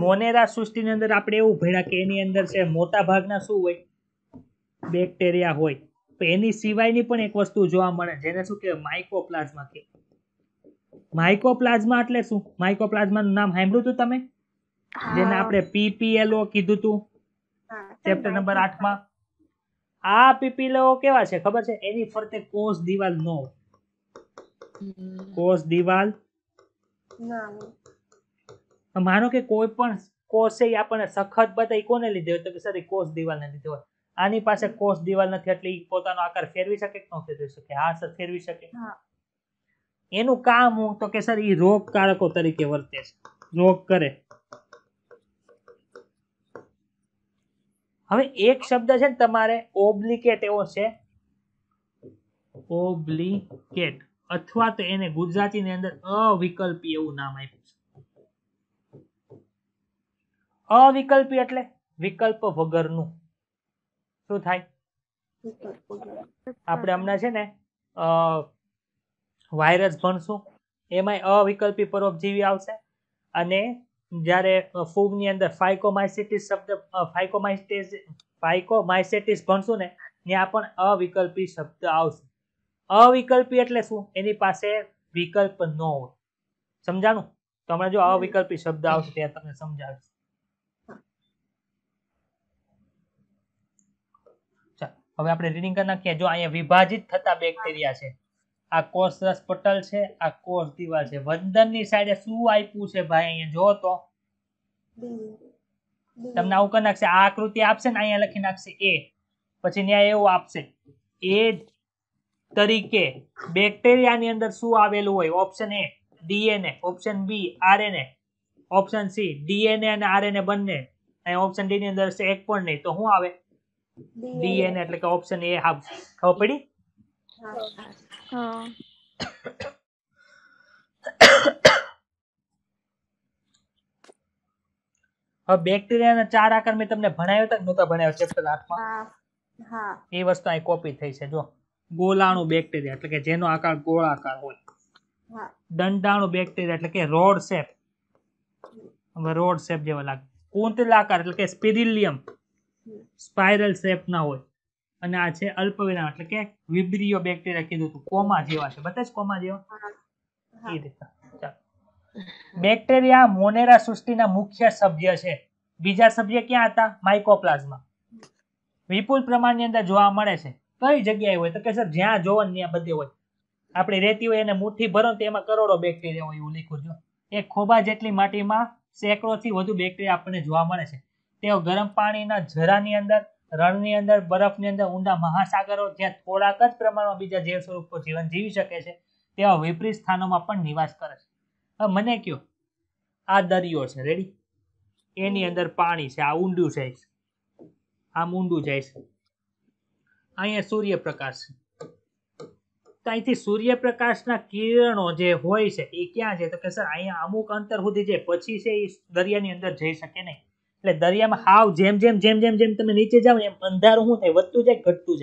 Speaker 1: મોનેરા સૃષ્ટિની અંદર આપણે એવું ભણ્યા કે એની અંદર છે મોટા ભાગના શું હોય બેક્ટેરિયા હોય એની સિવાયની પણ એક વસ્તુ જોવા મળે જેને શું કહેવાય માઇકોપ્લાઝમા કે માઇકોપ્લાઝમા એટલે શું માઇકોપ્લાઝમાનું નામ સાંભળ્યું હતું તમે જેને આપણે પીપીએલઓ કીધું હતું ચેપ્ટર નંબર આઠમાં આ પીપીએલઓ કેવા છે ખબર છે એની ફરતે કોષ દિવાલ ન હોય કોષ દિવાલ માનો કે કોઈ પણ કોષ આપણને સખત બતાવી કોને લીધે હોય તો કે સર કોષ દિવાલને લીધે હોય આની પાસે કોષ દિવાલ નથી એટલે પોતાનો આકાર ફેરવી શકે કે ન ફેરવી શકે હા સર ફેરવી શકે એનું કામ હું તો કે સર એ રોગકારકો તરીકે વર્તે છે રોગ કરે હવે એક શબ્દ છે ને તમારે ઓબ્લિકેટ એવો છે ઓબ્લિકેટ અથવા તો એને ગુજરાતીની અંદર અવિકલ્પી એવું નામ આપ્યું છે અવિકલ્પી એટલે વિકલ્પ વગરનું શું થાય આપણે હમણાં છે ને વાયરસ ભણશું એમાંય અવિકલ્પી પરોપજીવી આવશે અને જ્યારે ફૂગની અંદર ફાઇકોમાઇસિટીસ શબ્દ ફાઇકોમાઇસિટીસ ફાઇકોમાઇસેટિસ ભણશું ને ત્યાં પણ અવિકલ્પી શબ્દ આવશે અવિકલ્પી એટલે શું એની પાસે વિકલ્પ ન હોય સમજાણું તો હમણાં જો અવિકલ્પી શબ્દ આવશે ત્યાં તમને સમજાવીશ હવે આપણે રીડિંગ કરી નાખીએ જો અહીંયા વિભાજિત થતા બેક્ટેરિયા છે આ કોષ રસ પટલ છે આ કોષ દિવાલ છે વંદનની સાઈડે શું આપ્યું છે ભાઈ અહીંયા જો તો તમને આવું કરી નાખશે આ આકૃતિ આપશે ને અહીંયા લખી નાખશે એ પછી ત્યાં એવું આપશે એ તરીકે બેક્ટેરિયાની અંદર શું આવેલું હોય option A DNA option B RNA option C DNA અને આરએનએ બંને અને ઓપ્શન ડી ની અંદર છે એક પણ નહીં તો શું આવે ડીએનએ એટલે કે ઓપ્શન એ હા ખબર પડી હવે બેક્ટેરિયાના ચાર આકાર મેં તમને ભણાવ્યો તો નહોતા ભણાવ્યો ચેપ્ટર આઠમાં એ વસ્તુ અહીં કોપી થઈ છે જો ગોલાણું બેક્ટેરિયા એટલે કે જેનો આકાર ગોળાકાર હોય દંડાણું બેક્ટેરિયા એટલે કે રોડ શેપ રોડ શેપ જેવા લાગે કુંતલાકાર એટલે કે સ્પિરિલિયમ સ્પાઇરલ શેપના હોય અને આ છે અલ્પવિરામ એટલે કે વિબ્રિયો બેક્ટેરિયા કીધું હતું કોમા જેવા છે બધા જ કોમા જેવા એ રીતે બેક્ટેરિયા મોનેરા સૃષ્ટિના મુખ્ય સભ્ય છે બીજા સભ્ય ક્યાં હતા માઇકોપ્લાઝમા વિપુલ પ્રમાણની અંદર જોવા મળે છે કઈ જગ્યાએ હોય તો કે સર જ્યાં જોવો ત્યાં બધે હોય આપણે રહેતી હોય એને મુઠ્ઠી ભરો તો એમાં કરોડો બેક્ટેરિયા હોય એવું લખ્યું જો એક ખોબા જેટલી માટીમાં સેંકડોથી વધુ બેક્ટેરિયા આપણને જોવા મળે છે તેઓ ગરમ પાણીના ઝરાની અંદર રણની અંદર બરફની અંદર ઊંડા મહાસાગરો જ્યાં થોડાક જ પ્રમાણમાં બીજા જીવ સ્વરૂપો જીવન જીવી શકે છે તેવા વિપરીત સ્થાનોમાં પણ નિવાસ કરે છે હવે મને કહો આ દરિયો છે રેડી એની અંદર પાણી છે આ ઊંડું છે આમ ઊંડું જાય છે અહીંયા સૂર્યપ્રકાશ તો અહીંથી સૂર્યપ્રકાશના કિરણો જે હોય છે એ ક્યાં છે તો કે સર અહીંયા અમુક અંતર સુધી છે પછી છે એ દરિયાની અંદર જઈ શકે નહીં એટલે દરિયામાં હાવ જેમ જેમ જેમ જેમ જેમ તમે નીચે જાઓ એમ અંધારું શું થાય વધતું જાય ઘટતું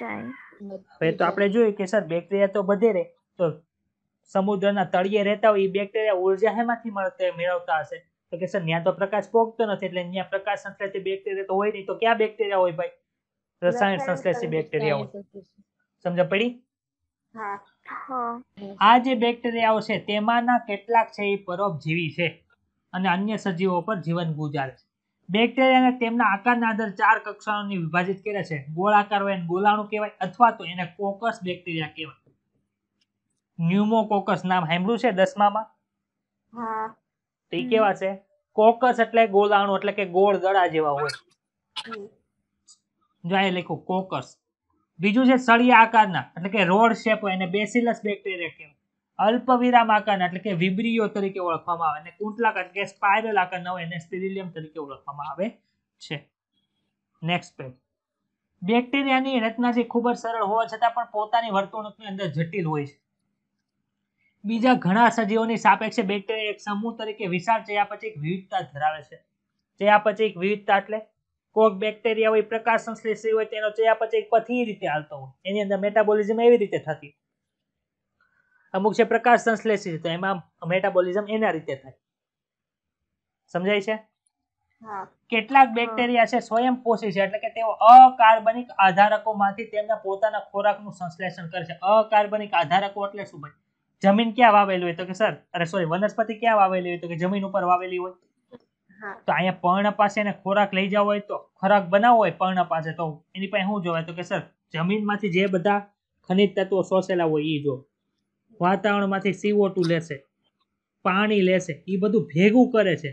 Speaker 1: જાય તો આપણે જોઈએ કે સર બેક્ટેરિયા તો વધે રહે તો સમુદ્રના તળિયે રહેતા હોય એ બેક્ટેરિયા ઉર્જા હેમાંથી મળતે મેળવતા હશે તો કે સર ત્યાં તો પ્રકાશ પોગતો નથી એટલે ત્યાં પ્રકાશ સંશ્લેષિત બેક્ટેરિયા તો હોય નહીં તો ક્યાં બેક્ટેરિયા હોય ભાઈ
Speaker 2: રસાયણ સંશ્લેષી બેક્ટેરિયાઓ
Speaker 1: સમજ પડી આ જે બેક્ટેરિયાઓ છે તેમાંના કેટલાક છે એ પરોપજીવી છે અને અન્ય સજીવો પર જીવન ગુજારે છે બેક્ટેરિયાને તેમના આકારના આધારે ચાર કક્ષાઓની વિભાજિત કરે છે ગોળાકાર હોય ગોલાણું કહેવાય અથવા તો એને કોકસ બેક્ટેરિયા કહેવાય ન્યુમોકોકસ નામ સાંભળ્યું છે દસમામાં તો એ કેવા છે કોકસ એટલે ગોલાણું એટલે કે ગોળ દડા જેવા હોય જો અહીં લખ્યું કોકસ બીજું છે સળિયા આકારના એટલે કે રોડ શેપ હોય એને બેસિલસ બેક્ટેરિયા કહેવાય વિરામ આકારના એટલે કે વિબ્રિયો તરીકે ઓળખવામાં આવે અને કુંટલાક એટલે કે સ્પાયરલ આકારના હોય એને સ્પિરિલિયમ તરીકે ઓળખવામાં આવે છે નેક્સ્ટ પેજ બેક્ટેરિયાની રચના છે ખૂબ જ સરળ હોવા છતાં પણ પોતાની વર્તણૂકની અંદર જટિલ હોય છે બીજા ઘણા સજીવોની સાપેક્ષે બેક્ટેરિયા એક સમૂહ તરીકે વિશાળ એક વિવિધતા ધરાવે છે એક વિવિધતા એટલે કોક બેક્ટેરિયા હોય પ્રકાશ સંશ્લેષી હોય તેનો ચયાપચય પથ રીતે હાલતો હોય એની અંદર મેટાબોલિઝમ એવી રીતે થતી અમુક છે પ્રકાશ સંશ્લેષી તો એમાં મેટાબોલિઝમ એના રીતે થાય સમજાય છે કેટલાક બેક્ટેરિયા છે સ્વયંપોષી છે એટલે કે તેઓ અકાર્બનિક આધારકોમાંથી તેમના પોતાના ખોરાકનું સંશ્લેષણ કરે છે અકાર્બનિક આધારકો એટલે શું ભાઈ જમીન ક્યાં વાવેલી હોય તો કે સર અરે સોરી વનસ્પતિ ક્યાં વાવેલી હોય તો કે જમીન ઉપર વાવેલી હોય તો અહીંયા પર્ણ પાસે એને ખોરાક લઈ જવો હોય તો ખોરાક બનાવવો હોય પર્ણ પાસે તો એની પાસે શું જોવાય તો કે સર જમીનમાંથી જે બધા ખનિજ તત્વો શોષેલા હોય એ જો વાતાવરણમાંથી સીઓ લેશે પાણી લેશે એ બધું ભેગું કરે છે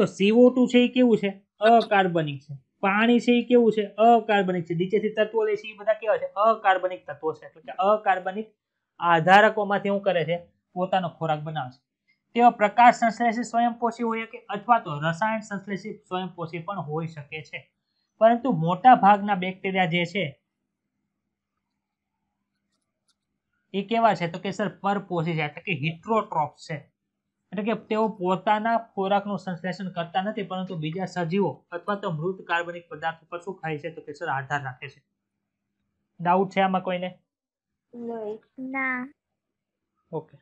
Speaker 1: તો સીઓ છે એ કેવું છે અકાર્બનિક છે પાણી છે એ કેવું છે અકાર્બનિક છે નીચેથી તત્વો લે છે એ બધા કેવા છે અકાર્બનિક તત્વો છે એટલે કે અકાર્બનિક આધારકોમાંથી શું કરે છે પોતાનો ખોરાક બનાવે છે તેઓ પ્રકાશ સંશ્લેષિત સ્વયંપોષી હોય કે અથવા તો રસાયણ સંશ્લેષિત સ્વયંપોષી પણ હોઈ શકે છે પરંતુ મોટા ભાગના બેક્ટેરિયા જે છે એ કેવા છે તો કે સર પરપોષી છે એટલે કે હિટ્રોટ્રોપ છે એટલે કે તેઓ પોતાના ખોરાકનું સંશ્લેષણ કરતા નથી પરંતુ બીજા સજીવો અથવા તો મૃત કાર્બનિક પદાર્થ ઉપર શું ખાય છે તો કે સર આધાર રાખે છે ડાઉટ છે આમાં કોઈને ના ઓકે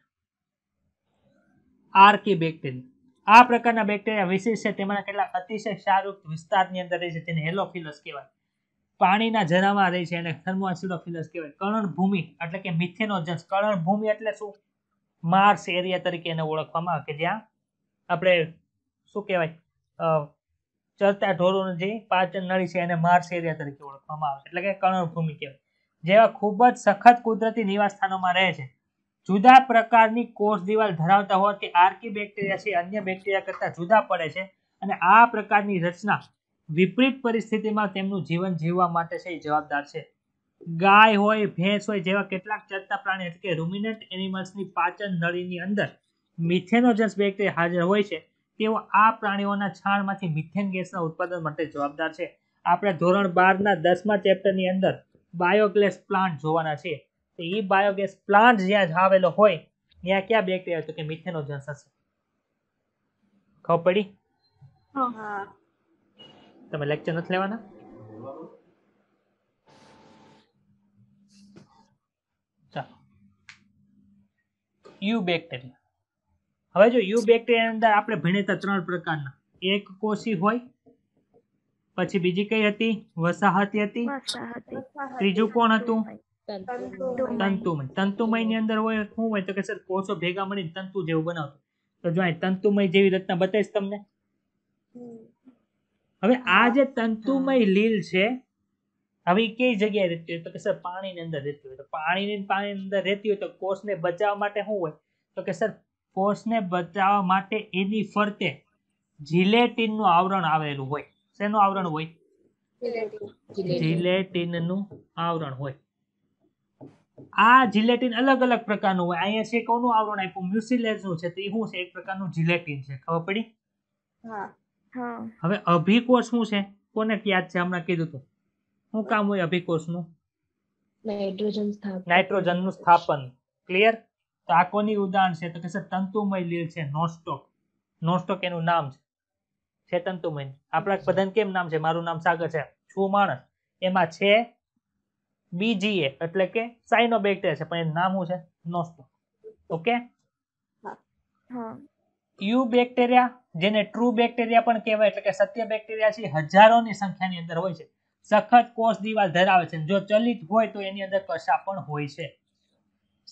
Speaker 1: બેક્ટેરિયા આ પ્રકારના બેક્ટેરિયા વિશેષ છે તેમાંના કેટલાક અતિશય ક્ષારયુક્ત વિસ્તારની અંદર રહે છે તેને હેલોફિલસ કહેવાય પાણીના જરામાં રહે છે એને થર્મોએસિડોફિલસ કહેવાય કળણભૂમિ એટલે કે મિથેનોજન્સ કળણભૂમિ એટલે શું માર્સ એરિયા તરીકે એને ઓળખવામાં આવે કે જ્યાં આપણે શું કહેવાય ચરતા ઢોરોનું જે પાચન નળી છે એને માર્સ એરિયા તરીકે ઓળખવામાં આવે એટલે કે કળણભૂમિ કહેવાય જેવા ખૂબ જ સખત કુદરતી નિવાસ સ્થાનોમાં રહે છે જુદા પ્રકારની કોષ દિવાલ ધરાવતા હોવાથી આર્કી બેક્ટેરિયા છે અન્ય બેક્ટેરિયા કરતાં જુદા પડે છે અને આ પ્રકારની રચના વિપરીત પરિસ્થિતિમાં તેમનું જીવન જીવવા માટે છે જવાબદાર છે ગાય હોય ભેંસ હોય જેવા કેટલાક ચરતા પ્રાણી એટલે કે રૂમિનન્ટ એનિમલ્સની પાચન નળીની અંદર મિથેનોજન્સ બેક્ટેરિયા હાજર હોય છે તેઓ આ પ્રાણીઓના છાણમાંથી મિથેન ગેસના ઉત્પાદન માટે જવાબદાર છે આપણે ધોરણ બારના દસમા ચેપ્ટરની અંદર બાયોગ્લેસ પ્લાન્ટ જોવાના છીએ તો એ બાયોગેસ પ્લાન્ટ જ્યાં આવેલો હોય ત્યાં ક્યાં બેક્ટેરિયા તો કે મિથેનોજન્સ હશે ખબર પડી તમે લેક્ચર નથી લેવાના યુ બેક્ટેરિયા હવે જો યુ બેક્ટેરિયા અંદર આપણે ભણેતા ત્રણ પ્રકારના એક કોષી હોય પછી બીજી કઈ હતી વસાહતી હતી ત્રીજું કોણ હતું તંતુમય તંતુમય ની અંદર હોય શું હોય તો કે સર કોષો ભેગા મળીને તંતુ જેવું બનાવતું તો જો અહીં તંતુમય જેવી રચના બતાવીશ તમને હવે આ જે તંતુમય લીલ છે હવે કઈ જગ્યાએ રહેતી હોય તો કે સર ની અંદર રહેતી હોય તો પાણીની પાણીની અંદર રહેતી હોય તો કોષને બચાવવા માટે શું હોય તો કે સર કોષ ને બચાવવા માટે એની ફરતે નું આવરણ આવેલું હોય શેનું આવરણ હોય નું આવરણ હોય આ જિલેટિન અલગ અલગ પ્રકારનું હોય અહીંયા છે કોનું આવરણ આપ્યું મ્યુસિલેજનું છે તો એ શું છે એક પ્રકારનું જિલેટિન છે ખબર પડી હવે અભિકોષ શું છે કોને યાદ છે હમણાં કીધું હતું શું કામ હોય અભિકોષનું નાઇટ્રોજન સ્થાપન નાઇટ્રોજનનું સ્થાપન ક્લિયર તો આ કોની ઉદાહરણ છે તો કે સર તંતુમય લીલ છે નોસ્ટોક નોસ્ટોક એનું નામ છે છે તંતુમય આપણા બધાને કેમ નામ છે મારું નામ સાગર છે છું માણસ એમાં છે બીજીએ એટલે કે સાયનોબેક્ટેરિયા છે પણ એનું નામ શું છે નોસ્તો ઓકે યુ બેક્ટેરિયા જેને ટ્રુ બેક્ટેરિયા પણ કહેવાય એટલે કે સત્ય બેક્ટેરિયા છે હજારોની સંખ્યાની અંદર હોય છે સખત કોષ દિવાલ ધરાવે છે જો ચલિત હોય તો એની અંદર કશા પણ હોય છે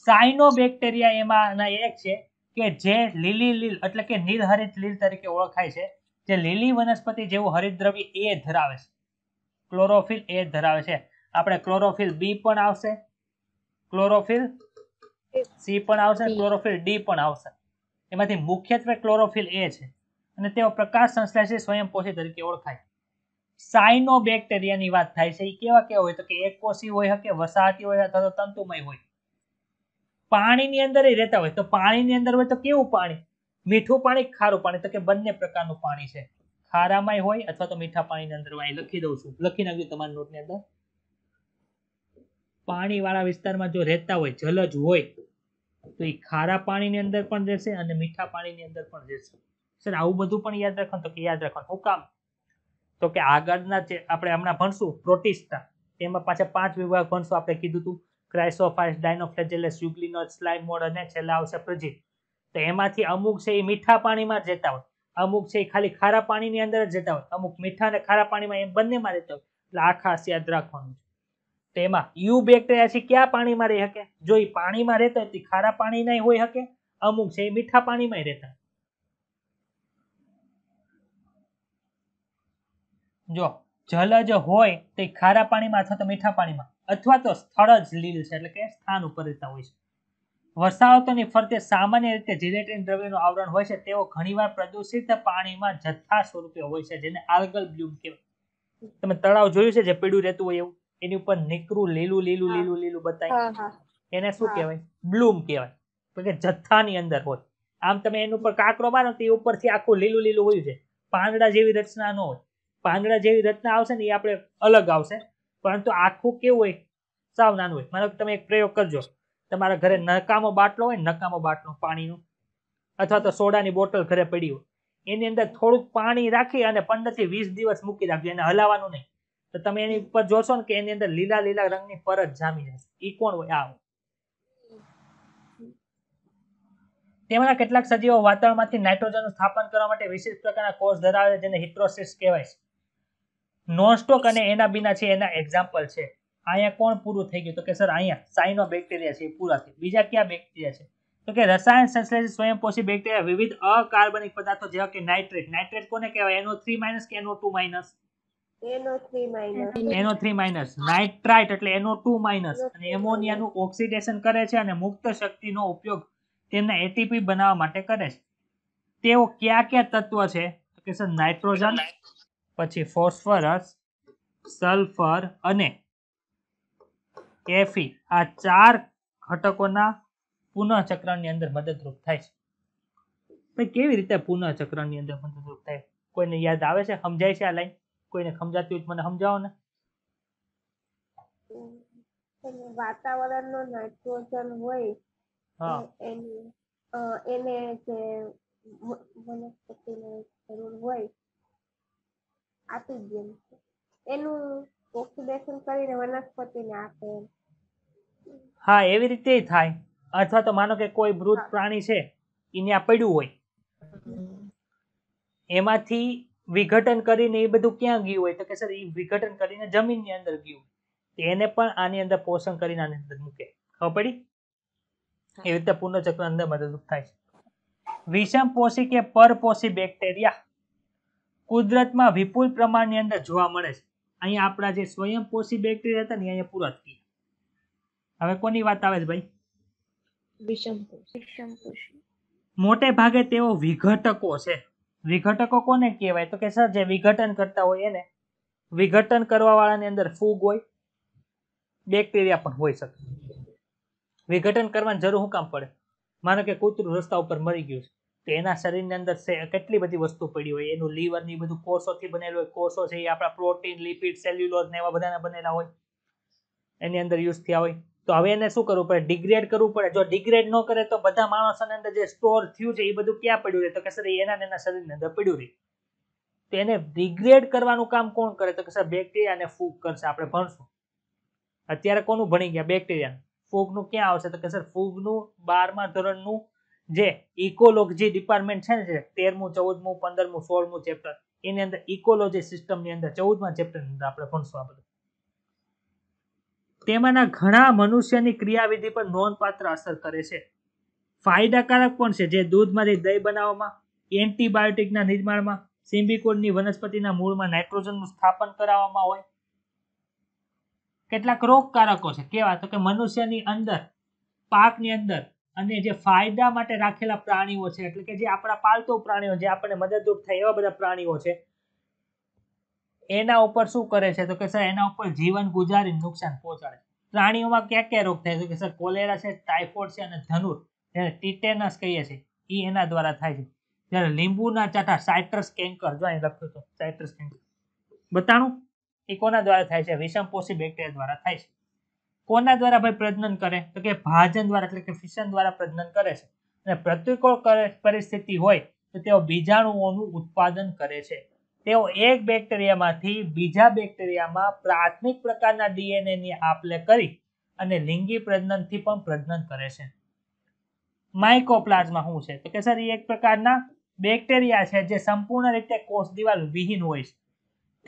Speaker 1: સાયનો બેક્ટેરિયા એમાંના એક છે કે જે લીલી લીલ એટલે કે નીલહરિત લીલ તરીકે ઓળખાય છે જે લીલી વનસ્પતિ જેવું હરિદ્રવ્ય એ ધરાવે છે ક્લોરોફિલ એ ધરાવે છે આપણે ક્લોરોફિલ બી પણ આવશે ક્લોરોફિલ સી પણ આવશે ક્લોરોફિલ ડી પણ આવશે એમાંથી મુખ્યત્વે ક્લોરોફિલ એ છે અને તેઓ પ્રકાશ સંશ્લેષી સ્વયંપોષી તરીકે ઓળખાય સાયનોબેક્ટેરિયાની વાત થાય છે એ કેવા કેવા હોય તો કે એક એકકોષી હોય કે વસાહતી હોય અથવા તો તંતુમય હોય પાણીની અંદર એ રહેતા હોય તો પાણીની અંદર હોય તો કેવું પાણી મીઠું પાણી ખારું પાણી તો કે બંને પ્રકારનું પાણી છે ખારામાંય હોય અથવા તો મીઠા પાણીની અંદર હોય લખી દઉં છું લખી નાખજો તમારા નોટની અંદર પાણીવાળા વિસ્તારમાં જો રહેતા હોય જલજ હોય તો એ ખારા પાણીની અંદર પણ રહેશે અને મીઠા પાણીની અંદર પણ રહેશે સર આવું બધું પણ યાદ રાખવાનું તો કે યાદ રાખવાનું હું કામ તો કે આગળના જે આપણે હમણાં ભણશું પ્રોટિસ્ટા તેમાં પાછા પાંચ વિભાગ ભણશું આપણે કીધું હતું ક્રાઇસોફાઇસ ડાયનોફ્લેજેલસ યુગ્લિનોઇડ સ્લાઇમોડ અને છેલ્લા આવશે પ્રજીત તો એમાંથી અમુક છે એ મીઠા પાણીમાં જતા હોય અમુક છે એ ખાલી ખારા પાણીની અંદર જ જતા હોય અમુક મીઠા અને ખારા પાણીમાં એમ બંનેમાં રહેતા હોય એટલે આ ખાસ યાદ રાખવાનું છે તેમાં યુ બેક્ટેરિયા છે ક્યાં પાણીમાં રહી શકે જો એ પાણીમાં રહેતા હોય તો ખારા પાણી નહીં હોય શકે અમુક છે એ મીઠા પાણીમાં રહેતા જો જલજ હોય તે ખારા પાણીમાં અથવા તો મીઠા પાણીમાં અથવા તો સ્થળ જ લીલ છે એટલે કે સ્થાન ઉપર રહેતા હોય છે વસાહતોની ફરતે સામાન્ય રીતે જિલેટિન દ્રવ્યનું આવરણ હોય છે તેઓ ઘણીવાર પ્રદૂષિત પાણીમાં જથ્થા સ્વરૂપે હોય છે જેને આલ્ગલ બ્લ્યુમ કહેવાય તમે તળાવ જોયું છે જે પીળું રહેતું હોય એવું એની ઉપર નીકરું લીલું લીલું લીલું લીલું બતાય એને શું કહેવાય બ્લૂમ કહેવાય કે જથ્થાની અંદર હોય આમ તમે એની ઉપર કાકરો મારો તો એ ઉપરથી આખું લીલું લીલું હોય છે પાંદડા જેવી રચના ન હોય પાંદડા જેવી રચના આવશે ને એ આપણે અલગ આવશે પરંતુ આખું કેવું હોય સાવ નાનું હોય મતલબ તમે એક પ્રયોગ કરજો તમારા ઘરે નકામો બાટલો હોય નકામો બાટલો પાણીનો અથવા તો સોડાની બોટલ ઘરે પડી હોય એની અંદર થોડુંક પાણી રાખી અને પંદર થી વીસ દિવસ મૂકી રાખજો એને હલાવવાનું નહીં તો તમે એની ઉપર જોશો ને કે એની અંદર લીલા લીલા રંગની પરત જામી જાય ઈ કોણ હોય આ તેમાંના કેટલાક સજીવો વાતાવરણમાંથી નાઇટ્રોજનનું સ્થાપન કરવા માટે વિશિષ્ટ પ્રકારના કોષ ધરાવે છે જેને હિટ્રોસિસ કહેવાય છે નોનસ્ટોક અને એના બીના છે એના એક્ઝામ્પલ છે અહીંયા કોણ પૂરું થઈ ગયું તો કે સર અહીંયા સાઇનો બેક્ટેરિયા છે પૂરા થઈ બીજા ક્યાં બેક્ટેરિયા છે તો કે રસાયણ સંશ્લેષિત સ્વયંપોષી બેક્ટેરિયા વિવિધ અકાર્બનિક પદાર્થો જેવા કે નાઇટ્રેટ નાઇટ્રેટ કોને કહેવાય એનો થ્રી માઇનસ કે એનો ટુ માઇનસ એનો થ્રી નાઇટ્રાઇટ એટલે એનો ટુ માઇનસ અને ઓક્સિડેશન કરે છે અને મુક્ત શક્તિનો ઉપયોગ તેમના એટીપી બનાવવા માટે કરે છે તેઓ કયા કયા તત્વ છે તો કે સર નાઇટ્રોજન પછી ફોસ્ફરસ સલ્ફર અને એફી આ ચાર ઘટકોના પુનઃચક્રની અંદર મદદરૂપ થાય છે ભાઈ કેવી રીતે પુનઃચક્રની અંદર મદદરૂપ થાય કોઈને યાદ આવે છે સમજાય છે આ લાઈન કોઈને સમજાતી હોય મને સમજાવો ને વાતાવરણનો નાઇટ્રોજન હોય એને જે વનસ્પતિને જરૂર હોય આપી દે એનું ઓક્સિડેશન કરીને વનસ્પતિને આપે હા એવી રીતે થાય અથવા તો માનો કે કોઈ મૃત પ્રાણી છે એને આ પડ્યું હોય એમાંથી વિઘટન કરીને એ બધું ક્યાં ગયું હોય તો કે સર એ વિઘટન કરીને જમીનની અંદર ગયું તેને પણ આની અંદર પોષણ કરીને આની અંદર મૂકે ખબર પડી એવી રીતે પૂર્ણચક્ર અંદર મદદરૂપ થાય છે વિષમ પોષી કે પરપોષી બેક્ટેરિયા કુદરતમાં વિપુલ પ્રમાણની અંદર જોવા મળે છે અહીંયા આપણા જે સ્વયંપોષી બેક્ટેરિયા હતા ને અહીંયા પૂરા થઈ હવે કોની વાત આવે છે ભાઈ વિષમ પોષી મોટે ભાગે તેઓ વિઘટકો છે વિઘટકો કોને કહેવાય તો કે સર જે વિઘટન કરતા હોય એને વિઘટન કરવાવાળાની અંદર ફૂગ હોય બેક્ટેરિયા પણ હોઈ શકે વિઘટન કરવાની જરૂર શું કામ પડે માનો કે કૂતરું રસ્તા ઉપર મરી ગયું છે તો એના શરીરની અંદર કેટલી બધી વસ્તુ પડી હોય એનું લીવર ની બધું કોષોથી બનેલું હોય કોષો છે એ આપણા પ્રોટીન લિપિડ સેલ્યુલોઝ ને એવા બધાના બનેલા હોય એની અંદર યુઝ થયા હોય તો હવે એને શું કરવું પડે ડિગ્રેડ કરવું પડે જો ડિગ્રેડ ન કરે તો બધા માણસોની અંદર જે સ્ટોર થયું છે એ બધું ક્યાં પડ્યું રહે તો કે સર એના એના શરીરની અંદર પડ્યું રહે તો એને ડિગ્રેડ કરવાનું કામ કોણ કરે તો કે સર બેક્ટેરિયાને ફૂગ કરશે આપણે ભણશું અત્યારે કોનું ભણી ગયા બેક્ટેરિયાનું ફૂગનું ક્યાં આવશે તો કે સર ફૂગનું બારમા ધોરણનું જે ઇકોલોજી ડિપાર્ટમેન્ટ છે ને તેરમું ચૌદમું પંદરમું સોળમું ચેપ્ટર એની અંદર ઇકોલોજી સિસ્ટમની અંદર ચૌદમાં ચેપ્ટરની અંદર આપણે ભણશું આ બધું તેમાંના ઘણા મનુષ્યની ક્રિયાવિધિ પર નોંધપાત્ર અસર કરે છે ફાયદાકારક પણ છે જે દૂધમાંથી દહીં બનાવવામાં એન્ટીબાયોટિકના નિર્માણમાં સિમ્બિકોડની વનસ્પતિના મૂળમાં નાઇટ્રોજનનું સ્થાપન કરાવવામાં હોય કેટલાક રોગકારકો છે કેવા તો કે મનુષ્યની અંદર પાકની અંદર અને જે ફાયદા માટે રાખેલા પ્રાણીઓ છે એટલે કે જે આપણા પાલતુ પ્રાણીઓ જે આપણને મદદરૂપ થાય એવા બધા પ્રાણીઓ છે એના ઉપર શું કરે છે તો કે સર એના ઉપર જીવન ગુજારી નુકસાન પહોંચાડે પ્રાણીઓમાં ક્યાં ક્યાં રોગ થાય તો કે સર કોલેરા છે ટાઇફોઇડ છે અને ધનુર જેને ટીટેનસ કહીએ છીએ એ એના દ્વારા થાય છે જ્યારે લીંબુના ચાટા સાઇટ્રસ કેન્કર જો અહીં લખ્યું હતું સાઇટ્રસ કેન્કર બતાણું એ કોના દ્વારા થાય છે વિષમપોષી બેક્ટેરિયા દ્વારા થાય છે કોના દ્વારા ભાઈ પ્રજનન કરે તો કે ભાજન દ્વારા એટલે કે ફિશન દ્વારા પ્રજનન કરે છે અને પ્રતિકૂળ પરિસ્થિતિ હોય તો તેઓ બીજાણુઓનું ઉત્પાદન કરે છે તેઓ એક બેક્ટેરિયામાંથી બીજા બેક્ટેરિયામાં પ્રાથમિક પ્રકારના ડીએનએની આપ કરી અને લિંગી પ્રજનનથી પણ પ્રજનન કરે છે માઇકોપ્લાઝમા શું છે તો કે સર એક પ્રકારના બેક્ટેરિયા છે જે સંપૂર્ણ રીતે કોષ દિવાલ વિહીન હોય છે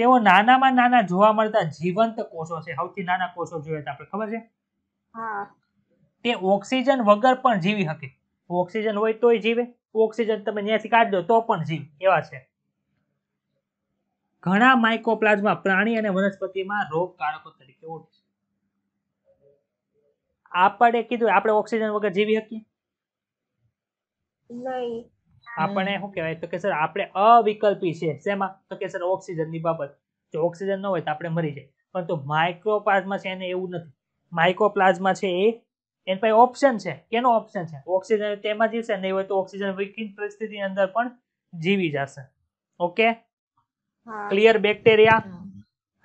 Speaker 1: તેઓ નાનામાં નાના જોવા મળતા જીવંત કોષો છે સૌથી નાના કોષો જોઈએ તો આપણે ખબર છે તે ઓક્સિજન વગર પણ જીવી શકે ઓક્સિજન હોય તોય જીવે ઓક્સિજન તમે ત્યાંથી કાઢ દો તો પણ જીવ એવા છે ઘણા માઇકોપ્લાઝમા પ્રાણી અને વનસ્પતિમાં રોગકારકો તરીકે ઓળખે છે આપણે કીધું આપણે ઓક્સિજન વગર જીવી શકીએ નહીં આપણે શું કહેવાય તો કે સર આપણે અવિકલ્પી છે શેમાં તો કે સર ઓક્સિજનની બાબત જો ઓક્સિજન ન હોય તો આપણે મરી જાય પરંતુ માઇક્રોપ્લાઝમા છે એને એવું નથી માઇક્રોપ્લાઝમા છે એ એની પાસે ઓપ્શન છે કેનો ઓપ્શન છે ઓક્સિજન તેમાં જીવશે નહીં હોય તો ઓક્સિજન વિકીન પરિસ્થિતિની અંદર પણ જીવી જશે ઓકે ક્લિયર બેક્ટેરિયા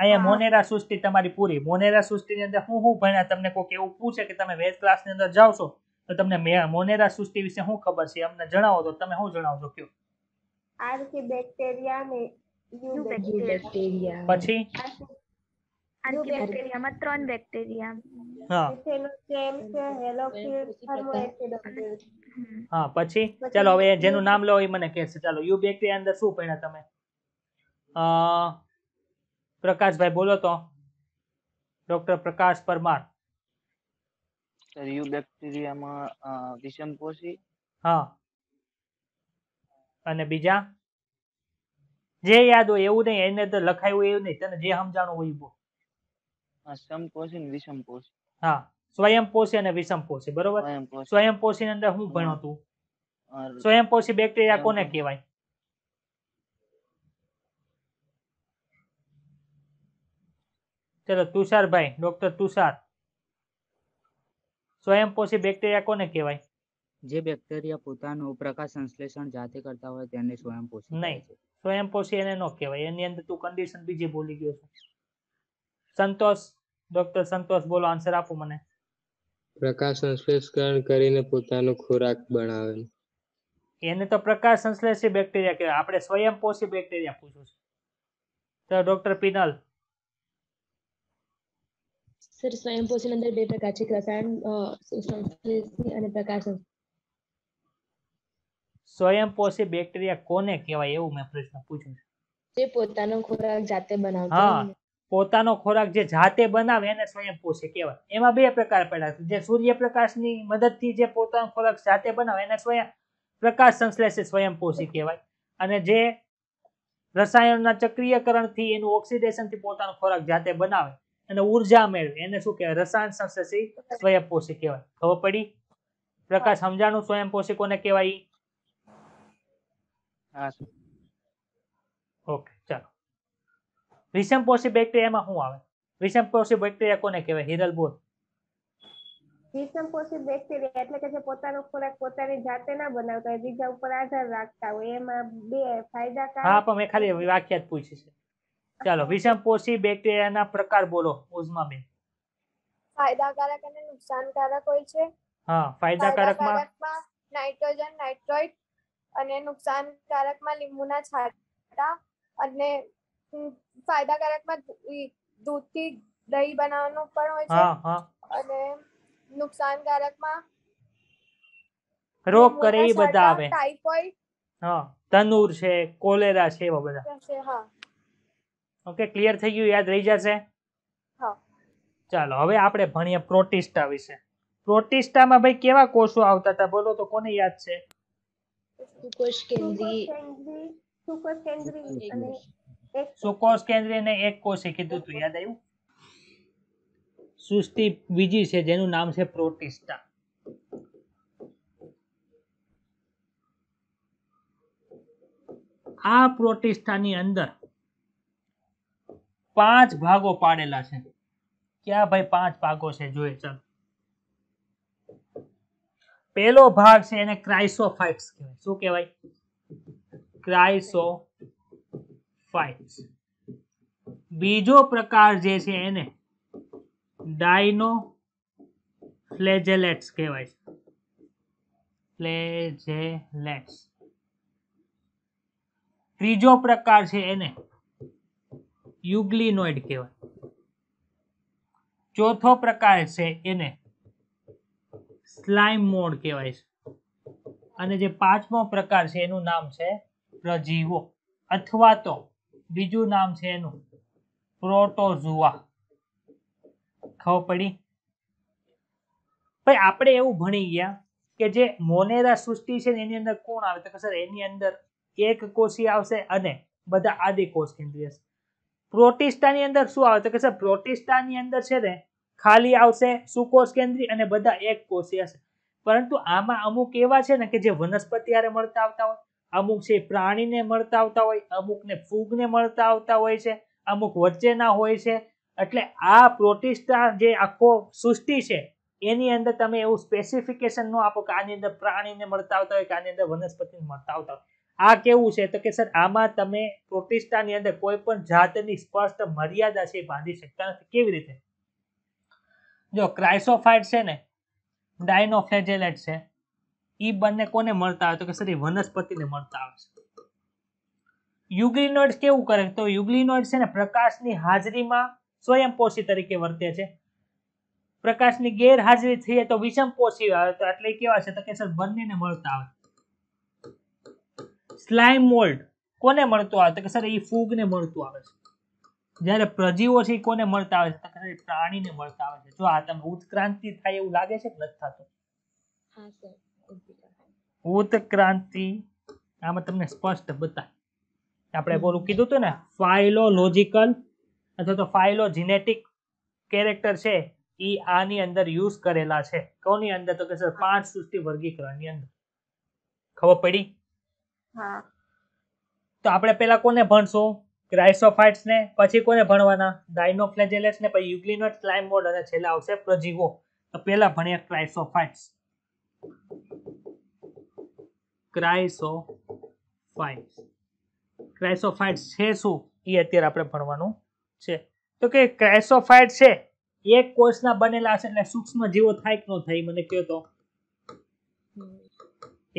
Speaker 1: અહીંયા મોનેરા સૃષ્ટિ તમારી પૂરી મોનેરા સૃષ્ટિ ની અંદર હું શું ભણ્યા તમને કોઈક એવું પૂછે કે તમે વેદ ની અંદર જાઓ છો તો તમને મોનેરા સૃષ્ટિ વિશે શું ખબર છે અમને જણાવો તો તમે શું જણાવજો કયો આર્કી બેક્ટેરિયા ને બેક્ટેરિયા પછી આર્કી હા પછી ચાલો હવે જેનું નામ લો એ મને છે ચાલો યુ બેક્ટેરિયા અંદર શું ભણ્યા તમે પ્રકાશભાઈ બોલો તો ડોક્ટર પ્રકાશ પરમાર યુ બેક્ટેરિયામાં વિષમકોષી હા અને બીજા જે યાદ હોય એવું નહીં એને તો લખાયું હોય એવું નહીં તને જે સમજાણું હોય બોલ સમકોષી ને વિષમકોષી હા સ્વયંપોષી અને વિષમપોષી બરોબર સ્વયંપોષી ની અંદર હું ભણ્યો તું સ્વયંપોષી બેક્ટેરિયા કોને કહેવાય ચલો તુષારભાઈ ડોક્ટર તુષાર સ્વયંપોષી બેક્ટેરિયા કોને કહેવાય જે બેક્ટેરિયા પોતાનું પ્રકાશ સંશ્લેષણ જાતે કરતા હોય તેને સ્વયંપોષી નહીં સ્વયંપોષી એને ન કહેવાય એની અંદર તું કન્ડિશન બીજી ભૂલી ગયો છે સંતોષ ડોક્ટર સંતોષ બોલો આન્સર આપો મને પ્રકાશ સંશ્લેષણ કરીને પોતાનો ખોરાક બનાવે એને તો પ્રકાશ સંશ્લેષી બેક્ટેરિયા કહેવાય આપણે સ્વયંપોષી બેક્ટેરિયા પૂછું છું તો ડોક્ટર પિનલ સર સ્વયંપોષણ અંદર બે પ્રકાર છે રસાયણ સંશ્લેષી અને પ્રકાશ સ્વયંપોષી બેક્ટેરિયા કોને કહેવાય એવું મેં પ્રશ્ન પૂછ્યું છે જે પોતાનો ખોરાક જાતે બનાવતા હા પોતાનો ખોરાક જે જાતે બનાવે એને સ્વયંપોષી કહેવાય એમાં બે પ્રકાર પડ્યા છે જે સૂર્યપ્રકાશની મદદથી જે પોતાનો ખોરાક જાતે બનાવે એને સ્વયં પ્રકાશ સંશ્લેષી સ્વયંપોષી કહેવાય અને જે રસાયણના ચક્રિયકરણથી એનું ઓક્સિડેશનથી પોતાનો ખોરાક જાતે બનાવે અને ઉર્જા મેળવી એને શું કહેવાય રસાયણ સંશ્લેષી સ્વયંપોષી કહેવાય ખબર પડી પ્રકાશ સમજાણું સ્વયંપોષી કોને કહેવાય ઓકે ચાલો વિષમપોષી બેક્ટેરિયામાં શું આવે વિષમપોષી બેક્ટેરિયા કોને કહેવાય હિરલ બોલ વિષમપોષી બેક્ટેરિયા એટલે કે જે પોતાનો ખોરાક પોતાની જાતે ના બનાવતા હોય બીજા ઉપર આધાર રાખતા હોય એમાં બે ફાયદા હા પણ મેં ખાલી વ્યાખ્યા જ પૂછી છે ચાલો વિષમપોષી બેક્ટેરિયાના પ્રકાર બોલો ઉઝમા બેન ફાયદાકારક અને નુકસાનકારક હોય છે હા ફાયદાકારકમાં નાઇટ્રોજન નાઇટ્રોઇડ અને નુકસાનકારકમાં લીંબુના છાંટા અને ફાયદાકારકમાં દૂધથી દહીં બનાવવાનું પણ હોય છે અને નુકસાનકારકમાં રોગ કરે એ બધા આવે ટાઇફોઇડ હા તનુર છે કોલેરા છે એવા બધા હા ઓકે ક્લિયર થઈ ગયું યાદ રહી જશે ચાલો હવે આપણે ભણીએ પ્રોટિસ્ટા વિશે પ્રોટિસ્ટામાં ભાઈ કેવા કોષો આવતા હતા બોલો તો કોને યાદ છે સુકોષ કેન્દ્રી અને એક કોષે કીધું તું યાદ આવ્યું સૃષ્ટિ બીજી છે જેનું નામ છે પ્રોટિસ્ટા આ પ્રોટિસ્ટાની અંદર પાંચ ભાગો પાડેલા છે ક્યાં ભાઈ પાંચ ભાગો છે જોઈએ ચાલ પહેલો ભાગ છે એને ક્રાઇસોફાઇટ્સ કહેવાય શું કહેવાય ક્રાઇસો ક્રાઇસોફાઇટ્સ બીજો પ્રકાર જે છે એને ડાયનો ફ્લેજેલેટ્સ કહેવાય છે ફ્લેજેલેટ્સ ત્રીજો પ્રકાર છે એને યુગ્લિનોઇડ કહેવાય ચોથો પ્રકાર છે એને સ્લાઇમ મોડ કહેવાય છે અને જે પાંચમો પ્રકાર છે એનું નામ છે પ્રજીવો અથવા તો બીજું નામ છે એનું પ્રોટોઝુઆ ખબર પડી ભાઈ આપણે એવું ભણી ગયા કે જે મોનેરા સૃષ્ટિ છે એની અંદર કોણ આવે તો સર એની અંદર એક કોષી આવશે અને બધા આદિકોષ કેન્દ્રીય પ્રોટિસ્ટાની અંદર શું આવે તો કે સર પ્રોટિસ્ટાની અંદર છે ને ખાલી આવશે સુકોષ કેન્દ્રી અને બધા એક કોષીય હશે પરંતુ આમાં અમુક એવા છે ને કે જે વનસ્પતિ હારે મળતા આવતા હોય અમુક છે પ્રાણીને મળતા આવતા હોય અમુકને ફૂગને મળતા આવતા હોય છે અમુક વચ્ચેના હોય છે એટલે આ પ્રોટિસ્ટા જે આખો સૃષ્ટિ છે એની અંદર તમે એવું સ્પેસિફિકેશન ન આપો કે આની અંદર પ્રાણીને મળતા આવતા હોય કે આની અંદર વનસ્પતિને મળતા આવતા હોય આ કેવું છે તો કે સર આમાં તમે પ્રોટિસ્ટાની અંદર કોઈ પણ જાતની સ્પષ્ટ મર્યાદા છે બાંધી શકતા નથી કેવી રીતે જો ક્રાઇસોફાઇટ છે ને ડાયનોફેજેલેટ છે એ બંને કોને મળતા આવે તો કે સર એ વનસ્પતિને મળતા આવે છે યુગ્લિનોઇડ કેવું કરે તો યુગ્લિનોઇડ છે ને પ્રકાશની હાજરીમાં સ્વયંપોષી તરીકે વર્તે છે પ્રકાશની ગેરહાજરી થઈએ તો વિષમપોષી આવે તો એટલે કેવા છે તો કે સર બંનેને મળતા આવે સ્લાઇમ મોલ્ડ કોને મળતું આવે તો કે સર એ ફૂગને મળતું આવે છે જ્યારે પ્રજીવો છે એ કોને મળતા આવે છે તો કે પ્રાણીને મળતા આવે છે જો આ તમને ઉત્ક્રાંતિ થાય એવું લાગે છે કે નથી થતું ઉત્ક્રાંતિ આમાં તમને સ્પષ્ટ બતાય આપણે બોલું કીધું હતું ને ફાઇલોલોજિકલ અથવા તો ફાઇલોજિનેટિક કેરેક્ટર છે એ આની અંદર યુઝ કરેલા છે કોની અંદર તો કે સર પાંચ સૃષ્ટિ વર્ગીકરણની અંદર ખબર પડી હા તો આપણે પેલા કોને ભણશું ક્રાઇસોફાઇટ્સ ને પછી કોને ભણવાના ડાયનોફ્લેજેલેટ્સ ને પછી યુક્લિનોટ ક્લાઇમોડ અને છેલ્લા આવશે પ્રજીવો તો પહેલા ભણીએ ક્રાઇસોફાઇટ્સ ક્રાઇસોફાઇટ્સ ક્રાઇસોફાઇટ્સ છે શું એ અત્યારે આપણે ભણવાનું છે તો કે ક્રાઇસોફાઇટ છે એક કોષના બનેલા હશે એટલે સૂક્ષ્મ જીવો થાય કે ન થાય મને કહો તો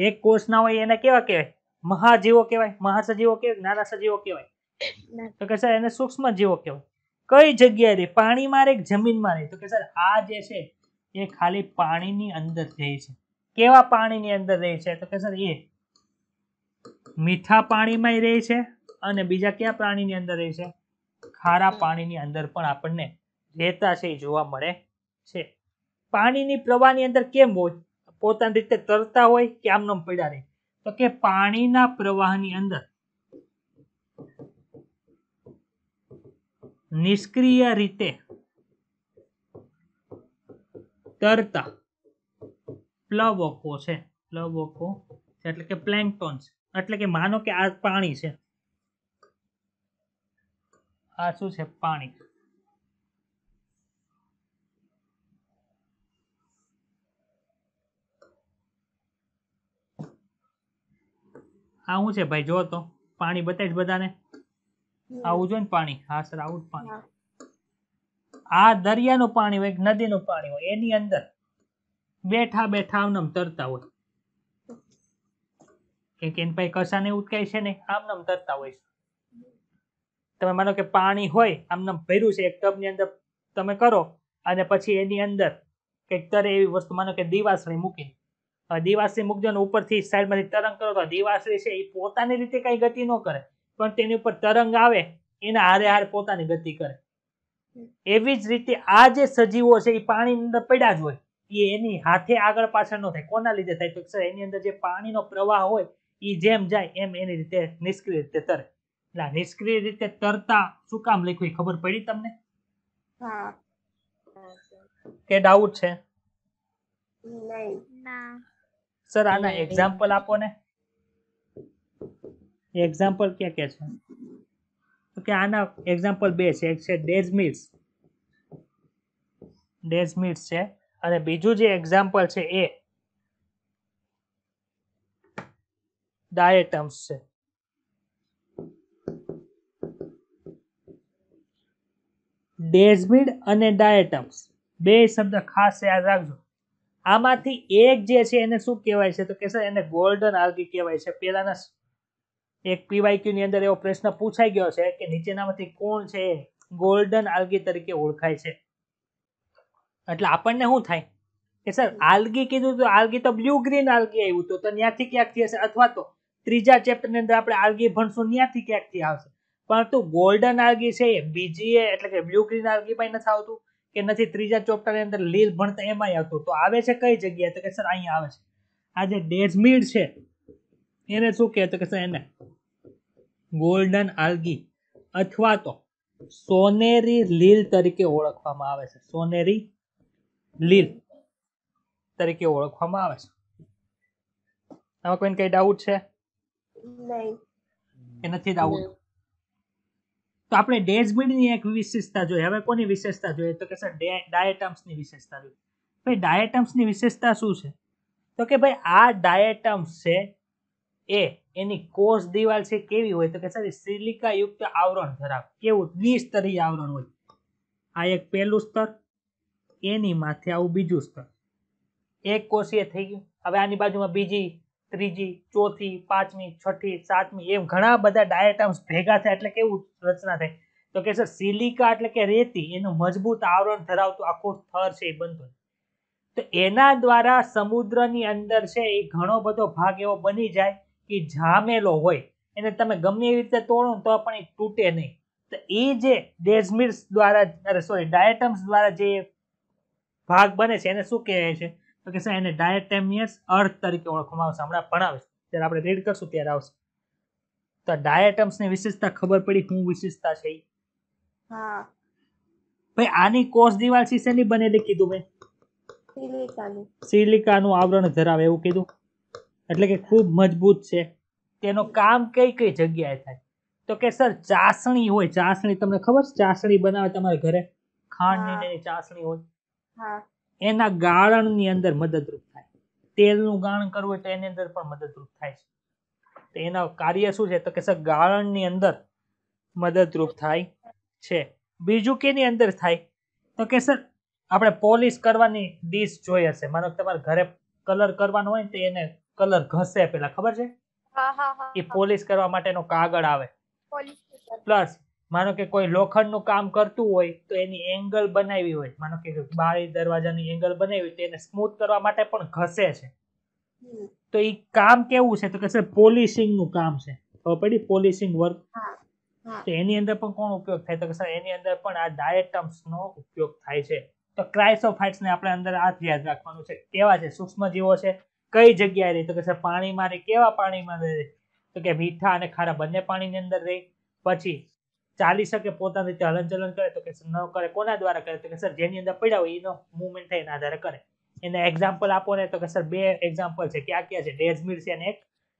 Speaker 1: એક કોષના હોય એને કેવા કહેવાય મહાજીવો કહેવાય મહાસજીવો કહેવાય નાના સજીવો કહેવાય તો કે સર એને સૂક્ષ્મ જીવો કહેવાય કઈ જગ્યાએ રહે પાણીમાં રહે જમીનમાં રહે તો કે સર આ જે છે એ ખાલી પાણીની અંદર રહે છે કેવા પાણીની અંદર રહે છે તો કે સર એ મીઠા પાણીમાં રહે છે અને બીજા કયા પ્રાણીની અંદર રહે છે ખારા પાણીની અંદર પણ આપણને રહેતા છે એ જોવા મળે છે પાણીની પ્રવાહની અંદર કેમ હોય પોતાની રીતે તરતા હોય કે આમ નામ પડ્યા રહે તો કે પાણીના પ્રવાહની અંદર નિષ્ક્રિય રીતે તરતા પ્લવકો છે પ્લવકો એટલે કે પ્લેન્ટોન્સ એટલે કે માનો કે આ પાણી છે આ શું છે પાણી આ શું છે ભાઈ જો તો પાણી બતાવીશ બધાને આવું જો ને પાણી હા સર આવું જ પાણી આ દરિયાનું પાણી હોય નદીનું પાણી હોય એની અંદર બેઠા બેઠા આમનામ તરતા હોય કે કે ભાઈ કસાને એવું કઈ છે ને આમ તરતા હોય તમે માનો કે પાણી હોય આમનામ ભર્યું છે એક ટબ ની અંદર તમે કરો અને પછી એની અંદર કંઈક તરે એવી વસ્તુ માનો કે દીવાસળી મૂકીને દિવાસરી મૂકજો ઉપરથી સાઈડમાંથી તરંગ કરો તો દિવાસરી છે એ પોતાની રીતે કંઈ ગતિ ન કરે પણ તેની ઉપર તરંગ આવે એના હારે હાર પોતાની ગતિ કરે એવી જ રીતે આ જે સજીવો છે એ પાણીની અંદર પડ્યા જ હોય એ એની હાથે આગળ પાછળ ન થાય કોના લીધે થાય તો સર એની અંદર જે પાણીનો પ્રવાહ હોય એ જેમ જાય એમ એની રીતે નિષ્ક્રિય રીતે તરે એટલે નિષ્ક્રિય રીતે તરતા શું કામ લખ્યું ખબર પડી તમને કે ડાઉટ છે નહીં ના સર આના એક્ઝામ્પલ આપો ને એક્ઝામ્પલ ક્યાં ક્યાં છે તો આના એક્ઝામ્પલ બે છે એક છે ડેઝમિલ્સ ડેઝમિલ્સ છે અને બીજું જે એક્ઝામ્પલ છે એ ડાયટમ્સ છે ડેઝમિડ અને ડાયટમ્સ બે શબ્દ ખાસ યાદ રાખજો આમાંથી એક જે છે એને શું કહેવાય છે તો કે સર એને ગોલ્ડન આલ્ગી કહેવાય છે પહેલાના એક પીવાયક્યુ ની અંદર એવો પ્રશ્ન પૂછાઈ ગયો છે કે નીચેનામાંથી કોણ છે ગોલ્ડન આલ્ગી તરીકે ઓળખાય છે એટલે આપણને શું થાય કે સર આલ્ગી કીધું તો આલ્ગી તો બ્લુ ગ્રીન આલ્ગી આવ્યું તો ત્યાંથી ક્યાંકથી હશે અથવા તો ત્રીજા ચેપ્ટરની અંદર આપણે આલ્ગી ભણશું ત્યાંથી ક્યાંકથી આવશે પરંતુ ગોલ્ડન આલ્ગી છે એ બીજી એટલે કે બ્લુ ગ્રીન આલ્ગી પણ નથી આવતું કે નથી ત્રીજા ચોપ્ટરની અંદર લીલ ભણતા એમાંય આવતું તો આવે છે કઈ જગ્યાએ તો કે સર અહીંયા આવે છે આ જે ડેઝમીડ છે એને શું કહે તો કે સર એને ગોલ્ડન આલ્ગી અથવા તો સોનેરી લીલ તરીકે ઓળખવામાં આવે છે સોનેરી લીલ તરીકે ઓળખવામાં આવે છે આમાં કોઈને કઈ ડાઉટ છે એ નથી ડાઉટ તો આપણે ડેશબીડની એક વિશેષતા જોઈએ હવે કોની વિશેષતા જોઈએ તો કે સર ડાયટમ્સની વિશેષતા જોઈએ ભાઈ ડાયટમ્સની વિશેષતા શું છે તો કે ભાઈ આ ડાયટમ્સ છે એ એની કોષ દિવાલ છે કેવી હોય તો કે સર સિલિકાયુક્ત આવરણ ધરાવે કેવું દ્વિસ્તરીય આવરણ હોય આ એક પહેલું સ્તર એની માથે આવું બીજું સ્તર એક કોષીય થઈ ગયું હવે આની બાજુમાં બીજી ત્રીજી ચોથી પાંચમી છઠ્ઠી સાતમી એમ ઘણા બધા ડાયટમ્સ ભેગા થાય એટલે કેવું રચના થાય તો કે સર સિલિકા એટલે કે રેતી એનું મજબૂત આવરણ ધરાવતું આખું થર છે એ બનતું તો એના દ્વારા સમુદ્રની અંદર છે એ ઘણો બધો ભાગ એવો બની જાય કે જામેલો હોય એને તમે ગમે એવી રીતે તોડો તો પણ એ તૂટે નહીં તો એ જે ડેઝમિર્સ દ્વારા સોરી ડાયટમ્સ દ્વારા જે ભાગ બને છે એને શું કહેવાય છે તો કે એને ડાયટેમિયસ અર્થ તરીકે ઓળખવામાં આવશે હમણાં ભણાવીશ ત્યારે આપણે રીડ કરશું ત્યારે આવશે તો ડાયટમ્સની વિશેષતા ખબર પડી શું વિશેષતા છે હા ભાઈ આની કોષ દિવાલ શીશેની બનેલી કીધું મેં સિલિકાનું આવરણ ધરાવે એવું કીધું એટલે કે ખૂબ મજબૂત છે તેનો કામ કઈ કઈ જગ્યાએ થાય તો કે સર ચાસણી હોય ચાસણી તમને ખબર છે ચાસણી બનાવે તમારા ઘરે ખાંડ ની ચાસણી હોય હા એના ગાળણની અંદર મદદરૂપ થાય તેલનું ગાળણ કરવું હોય તો એની અંદર પણ મદદરૂપ થાય છે તો એના કાર્ય શું છે તો કે સર ગાળણની અંદર મદદરૂપ થાય છે બીજું કેની અંદર થાય તો કે સર આપણે પોલિશ કરવાની ડીશ જોઈ હશે માનો તમારે ઘરે કલર કરવાનો હોય તો એને કલર ઘસે પેલા ખબર છે એ પોલિશ કરવા માટેનો કાગળ આવે પ્લસ માનો કે કોઈ લોખંડનું કામ કરતું હોય તો એની એંગલ બનાવી હોય માનો કે બારી દરવાજાની એંગલ બનાવી તો એને સ્મૂથ કરવા માટે પણ ઘસે છે તો એ કામ કેવું છે તો કે પોલિશિંગનું કામ છે ખબર પડી પોલિશિંગ વર્ક તો એની અંદર પણ કોણ ઉપયોગ થાય તો કે સર એની અંદર પણ આ ડાયટમ્સનો ઉપયોગ થાય છે તો ક્રાઇસોફાઇટ્સને આપણે અંદર આ યાદ રાખવાનું છે કેવા છે સૂક્ષ્મ જીવો છે કઈ જગ્યાએ રહે તો કે સર પાણીમાં રહે કેવા પાણીમાં રહે તો કે મીઠા અને ખારા બંને પાણીની અંદર રહે પછી ચાલી શકે પોતાની રીતે હલનચલન કરે તો કે ન કરે કોના દ્વારા કરે તો કે સર જેની અંદર પડ્યા હોય એનો મુવમેન્ટ થાય એના આધારે કરે એને એક્ઝામ્પલ આપો ને તો કે સર બે એક્ઝામ્પલ છે ક્યાં ક્યાં છે ડેઝમીર છે અને એક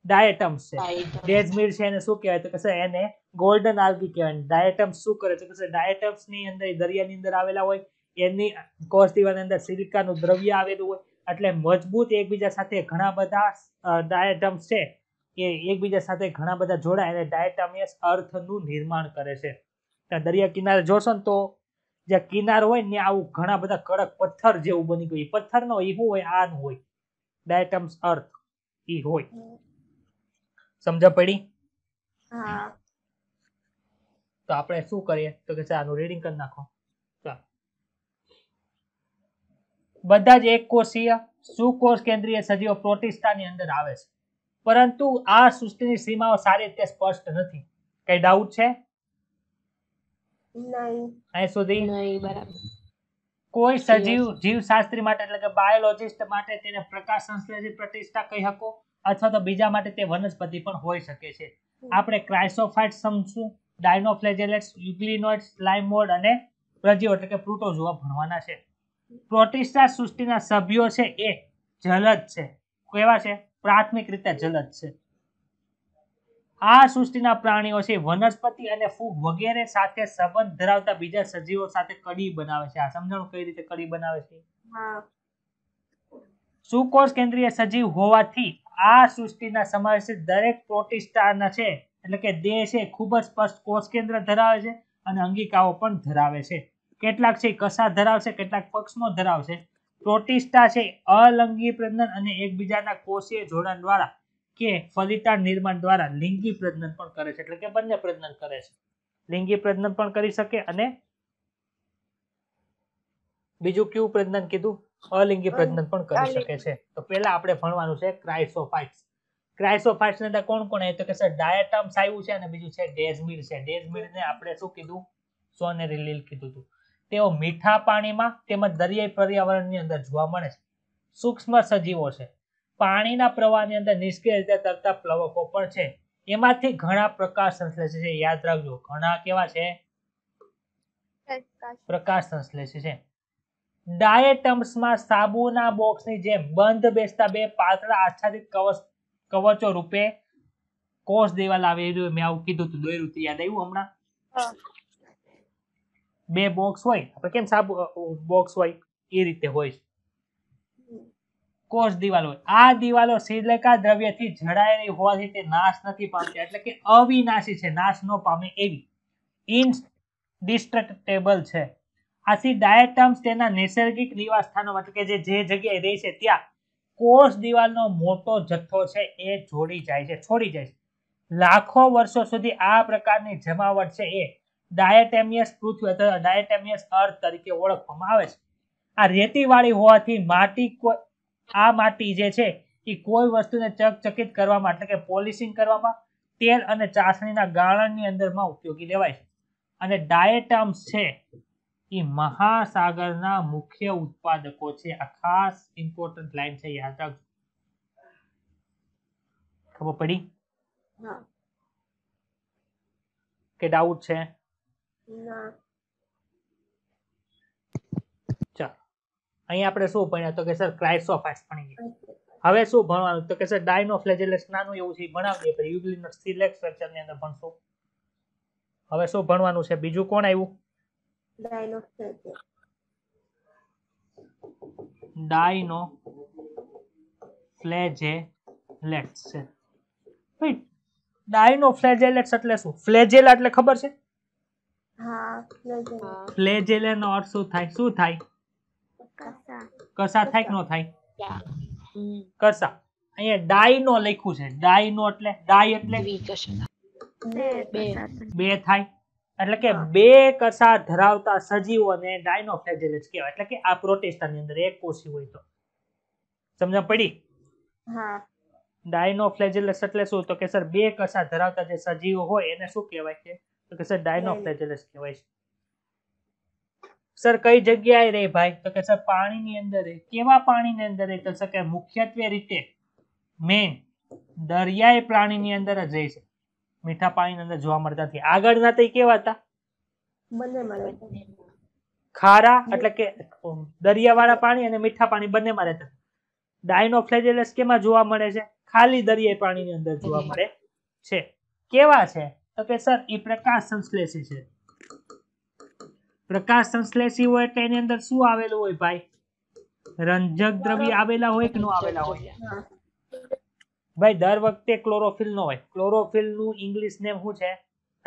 Speaker 1: ડાયટમ્સ છે ડેઝમીર છે એને શું કહેવાય તો કે સર એને ગોલ્ડન આલ્ગી કહેવાય ડાયટમ્સ શું કરે તો કે સર ડાયટમ્સ ની અંદર દરિયાની અંદર આવેલા હોય એની કોષ દીવાની અંદર સિલિકાનું દ્રવ્ય આવેલું હોય એટલે મજબૂત એકબીજા સાથે ઘણા બધા ડાયટમ્સ છે એ એકબીજા સાથે ઘણા બધા જોડાય અને ડાયટામિયસ અર્થનું નિર્માણ કરે છે ત્યાં દરિયા કિનારે જોશો ને તો જે કિનાર હોય ને આવું ઘણા બધા કડક પથ્થર જેવું બની ગયું પથ્થર નો એ હોય આનું હોય ડાયટમ્સ અર્થ એ હોય સમજા પડી હા તો આપણે શું કરીએ તો કે આનું રીડિંગ કરી નાખો બધા જ એક કોષીય સુકોષ કેન્દ્રીય સજીવો પ્રોટિસ્ટાની અંદર આવે છે પરંતુ આ સૃષ્ટિની સીમાઓ સારી રીતે સ્પષ્ટ નથી કઈ ડાઉટ છે કોઈ સજીવ જીવશાસ્ત્રી માટે એટલે કે બાયોલોજિસ્ટ માટે તેને પ્રકાશ સંશ્લેષી પ્રતિષ્ઠા કહી શકો અથવા તો બીજા માટે તે વનસ્પતિ પણ હોઈ શકે છે આપણે ક્રાઇસોફાઇટ સમજશું ડાયનોફ્લેજેલેટ્સ યુગ્લિનોઇડ્સ લાઇમોડ અને પ્રજીવ એટલે કે જોવા ભણવાના છે પ્રોટિસ્ટા સૃષ્ટિના સભ્યો છે એ જલદ છે કેવા છે પ્રાથમિક રીતે જલદ છે આ સૃષ્ટિના પ્રાણીઓ છે વનસ્પતિ અને ફૂગ વગેરે સાથે સંબંધ ધરાવતા બીજા સજીવો સાથે કડી બનાવે છે આ સમજણ કઈ રીતે કડી બનાવે છે સુકોષ કેન્દ્રીય સજીવ હોવાથી આ સૃષ્ટિના સમાવેશ દરેક પ્રોટિસ્ટાના છે એટલે કે દેહ છે ખૂબ જ સ્પષ્ટ કોષ કેન્દ્ર ધરાવે છે અને અંગિકાઓ પણ ધરાવે છે કેટલાક છે કસા ધરાવશે કેટલાક પક્ષનો ધરાવશે પ્રોટિસ્ટા છે અલંગી પ્રજનન અને એકબીજાના કોષીય જોડાણ દ્વારા કે ફલિતાણ નિર્માણ દ્વારા લિંગી પ્રજનન પણ કરે છે એટલે કે બંને પ્રજનન કરે છે લિંગી પ્રજનન પણ કરી શકે અને બીજું કયું પ્રજનન કીધું અલિંગી પ્રજનન પણ કરી શકે છે તો પેલા આપણે ભણવાનું છે ક્રાઇસોફાઇટ્સ ક્રાઇસોફાઇટ્સ અંદર કોણ કોણ એ તો કે સર ડાયટમ્સ આવ્યું છે અને બીજું છે ડેઝમિર છે ડેઝમિર ને આપણે શું કીધું સોનેરી લીલ કીધું હતું તેઓ મીઠા પાણીમાં તેમજ દરિયાઈ પર્યાવરણની અંદર જોવા મળે છે સૂક્ષ્મ સજીવો છે પાણીના પ્રવાહની અંદર નિષ્ક્રિય રીતે તરતા પ્લવકો પણ છે એમાંથી ઘણા પ્રકાશ સંશ્લેષ છે યાદ રાખજો ઘણા કેવા છે પ્રકાશ સંશ્લેષ છે ડાયટમ્સમાં સાબુના બોક્સની જેમ બંધ બેસતા બે પાતળા આચ્છાદિત કવચ કવચો રૂપે કોષ દેવા આવી મેં આવું કીધું હતું દોર્યું યાદ આવ્યું હમણાં બે બોક્સ હોય આપણે કેમ સાબુ બોક્સ હોય એ રીતે હોય છે કોષ દિવાલો આ દિવાલો શિલકા દ્રવ્યથી જડાયેલી હોવાથી તે નાશ નથી પામતી એટલે કે અવિનાશી છે નાશ ન પામે એવી ડિસ્ટ્રક્ટેબલ છે આથી ડાયટમ્સ તેના નૈસર્ગિક નિવાસસ્થાનો એટલે કે જે જે જગ્યાએ રહે છે ત્યાં કોષ દિવાલનો મોટો જથ્થો છે એ જોડી જાય છે છોડી જાય છે લાખો વર્ષો સુધી આ પ્રકારની જમાવટ છે એ ડાયટેમિયસ પૃથ્વી અથવા ડાયટેમિયસ અર્થ તરીકે ઓળખવામાં આવે છે આ રેતીવાળી હોવાથી માટી કોઈ આ માટી જે છે એ કોઈ વસ્તુને ચકચકિત કરવામાં એટલે કે પોલિશિંગ કરવામાં તેલ અને ચાસણીના ગાળણની અંદરમાં ઉપયોગી લેવાય છે અને ડાયટમ્સ છે એ મહાસાગરના મુખ્ય ઉત્પાદકો છે આ ખાસ ઇમ્પોર્ટન્ટ લાઈન છે યાદ રાખજો ખબર પડી કે ડાઉટ છે ના ચાલો અહીં આપણે શું ભણ્યા તો કે સર ક્રાઇસોફાઇટ્સ ભણી ગયા હવે શું ભણવાનું તો કે સર ડાયનોફ્લેજેલેસ નાનું એવું છે ભણાવીએ પછી યુગ્લિનો સિલેક્ટ સ્ટ્રક્ચર ની અંદર ભણશું હવે શું ભણવાનું છે બીજું કોણ આવ્યું ડાયનોફ્લેજેલેસ ડાયનો ફ્લેજેલેટ્સ છે રાઈટ ડાયનો ફ્લેજેલેટ્સ એટલે શું ફ્લેજેલા એટલે ખબર છે હા ફ્લેજેલેન અર્થ શું થાય શું થાય કસા થાય કે ન થાય કસા અહીંયા ડાયનો લખ્યું છે ડાયનો એટલે ડાય એટલે બે થાય એટલે કે બે કસા ધરાવતા સજીવોને ડાયનો ફ્લેજેલેટ કહેવાય એટલે કે આ પ્રોટેસ્ટા ની અંદર એક કોષી હોય તો સમજણ પડી હા ડાયનો એટલે શું તો કે સર બે કસા ધરાવતા જે સજીવો હોય એને શું કહેવાય કે કે સર ડાયનોફ્લેજેલસ કહેવાય છે સર કઈ જગ્યાએ રે ભાઈ તો કે સર પાણીની અંદર કેવા પાણીની અંદર તો સર કે મુખ્યત્વે રીતે મેન દરિયાઈ પ્રાણીની અંદર જ રહે છે મીઠા પાણીની અંદર જોવા મળતા નથી આગળના તે કેવા હતા ખારા એટલે કે દરિયાવાળા પાણી અને મીઠા પાણી બંનેમાં રહેતા ડાયનોફ્લેજેલસ કેમાં જોવા મળે છે ખાલી દરિયાઈ પાણીની અંદર જોવા મળે છે કેવા છે તો કે સર એ પ્રકાશ સંશ્લેષી છે પ્રકાશ સંશ્લેષી હોય એટલે એની અંદર શું આવેલું હોય ભાઈ રંજક દ્રવ્ય આવેલા હોય કે ન આવેલા હોય ભાઈ દર વખતે ક્લોરોફિલ નો હોય ક્લોરોફિલ નું ઇંગ્લિશ નેમ શું છે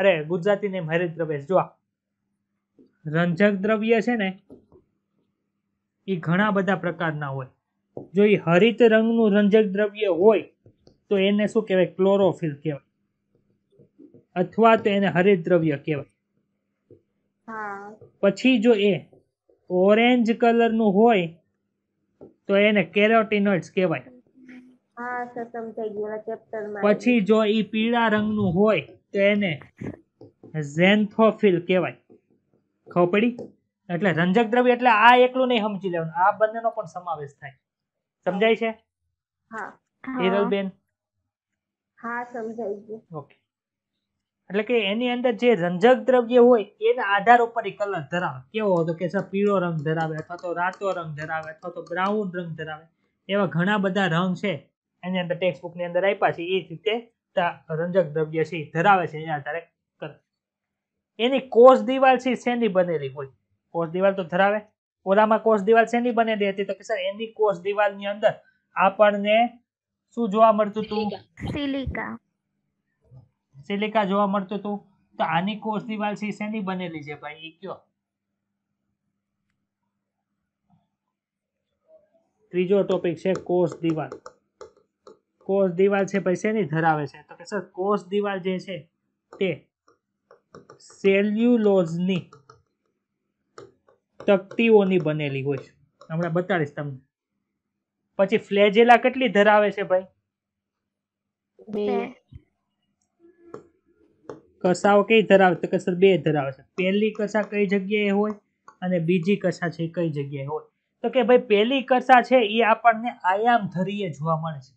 Speaker 1: અરે ગુજરાતી નેમ હરિત પ્રવેશ જો રંજક દ્રવ્ય છે ને એ ઘણા બધા પ્રકારના હોય જો એ હરિત રંગનું રંજક દ્રવ્ય હોય તો એને શું કહેવાય ક્લોરોફિલ કહેવાય અથવા તો એને હરિદ્રવ્ય કહેવાય પછી જો એ ઓરેન્જ કલરનું હોય તો એને કેરોટીનોઇડ્સ કહેવાય પછી જો એ પીળા રંગનું હોય તો એને ઝેન્થોફિલ કહેવાય ખબર પડી એટલે રંજક દ્રવ્ય એટલે આ એકલું નહીં સમજી લેવાનું આ બંનેનો પણ સમાવેશ થાય સમજાય છે હા હિરલબેન હા સમજાય ઓકે એટલે કે એની અંદર જે રંજક દ્રવ્ય હોય એના આધાર ઉપર એ કલર ધરાવે કેવો હતો કે સર પીળો રંગ ધરાવે અથવા તો રાતો રંગ ધરાવે અથવા તો બ્રાઉન રંગ ધરાવે એવા ઘણા બધા રંગ છે એની અંદર ટેક્સ્ટ બુકની અંદર આપ્યા છે એ જ રીતે રંજક દ્રવ્ય છે ધરાવે છે એના આધારે કલર એની કોષ દિવાલ છે શેની બનેલી હોય કોષ દિવાલ તો ધરાવે ઓલામાં કોષ દિવાલ શેની બનેલી હતી તો કે સર એની કોષ દિવાલની અંદર આપણને શું જોવા મળતું હતું સિલિકા સિલિકા જોવા મળતો હતું તો આની કોષ દિવાલ છે શેની બનેલી છે ભાઈ એ કયો ત્રીજો ટોપિક છે કોષ દિવાલ કોષ દિવાલ છે ભાઈ શેની ધરાવે છે તો કે સર કોષ દિવાલ જે છે તે સેલ્યુલોઝની તકતીઓની બનેલી હોય છે હમણાં બતાડીશ તમને પછી ફ્લેજેલા કેટલી ધરાવે છે ભાઈ કસાઓ કઈ ધરાવે તો કે સર બે ધરાવે છે પહેલી કસા કઈ જગ્યાએ હોય અને બીજી કસા છે કઈ જગ્યાએ હોય તો કે ભાઈ પહેલી કસા છે એ આપણને આયામ ધરીએ જોવા મળે છે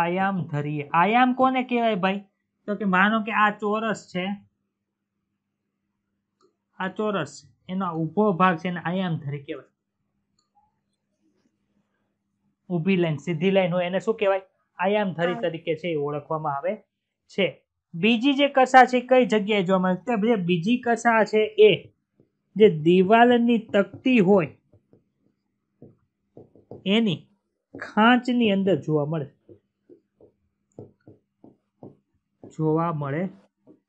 Speaker 1: આયામ ધરીએ આયામ કોને કહેવાય ભાઈ તો કે માનો કે આ ચોરસ છે આ ચોરસ છે એનો ઉભો ભાગ છે એને આયામ ધરી કહેવાય ઊભી લાઈન સીધી લાઈન હોય એને શું કહેવાય આયામ ધરી તરીકે છે એ ઓળખવામાં આવે છે બીજી જે કસા છે કઈ જગ્યાએ જોવા મળે તો બીજી કસા છે એ જે દિવાલની તકતી હોય એની ખાંચની અંદર જોવા મળે જોવા મળે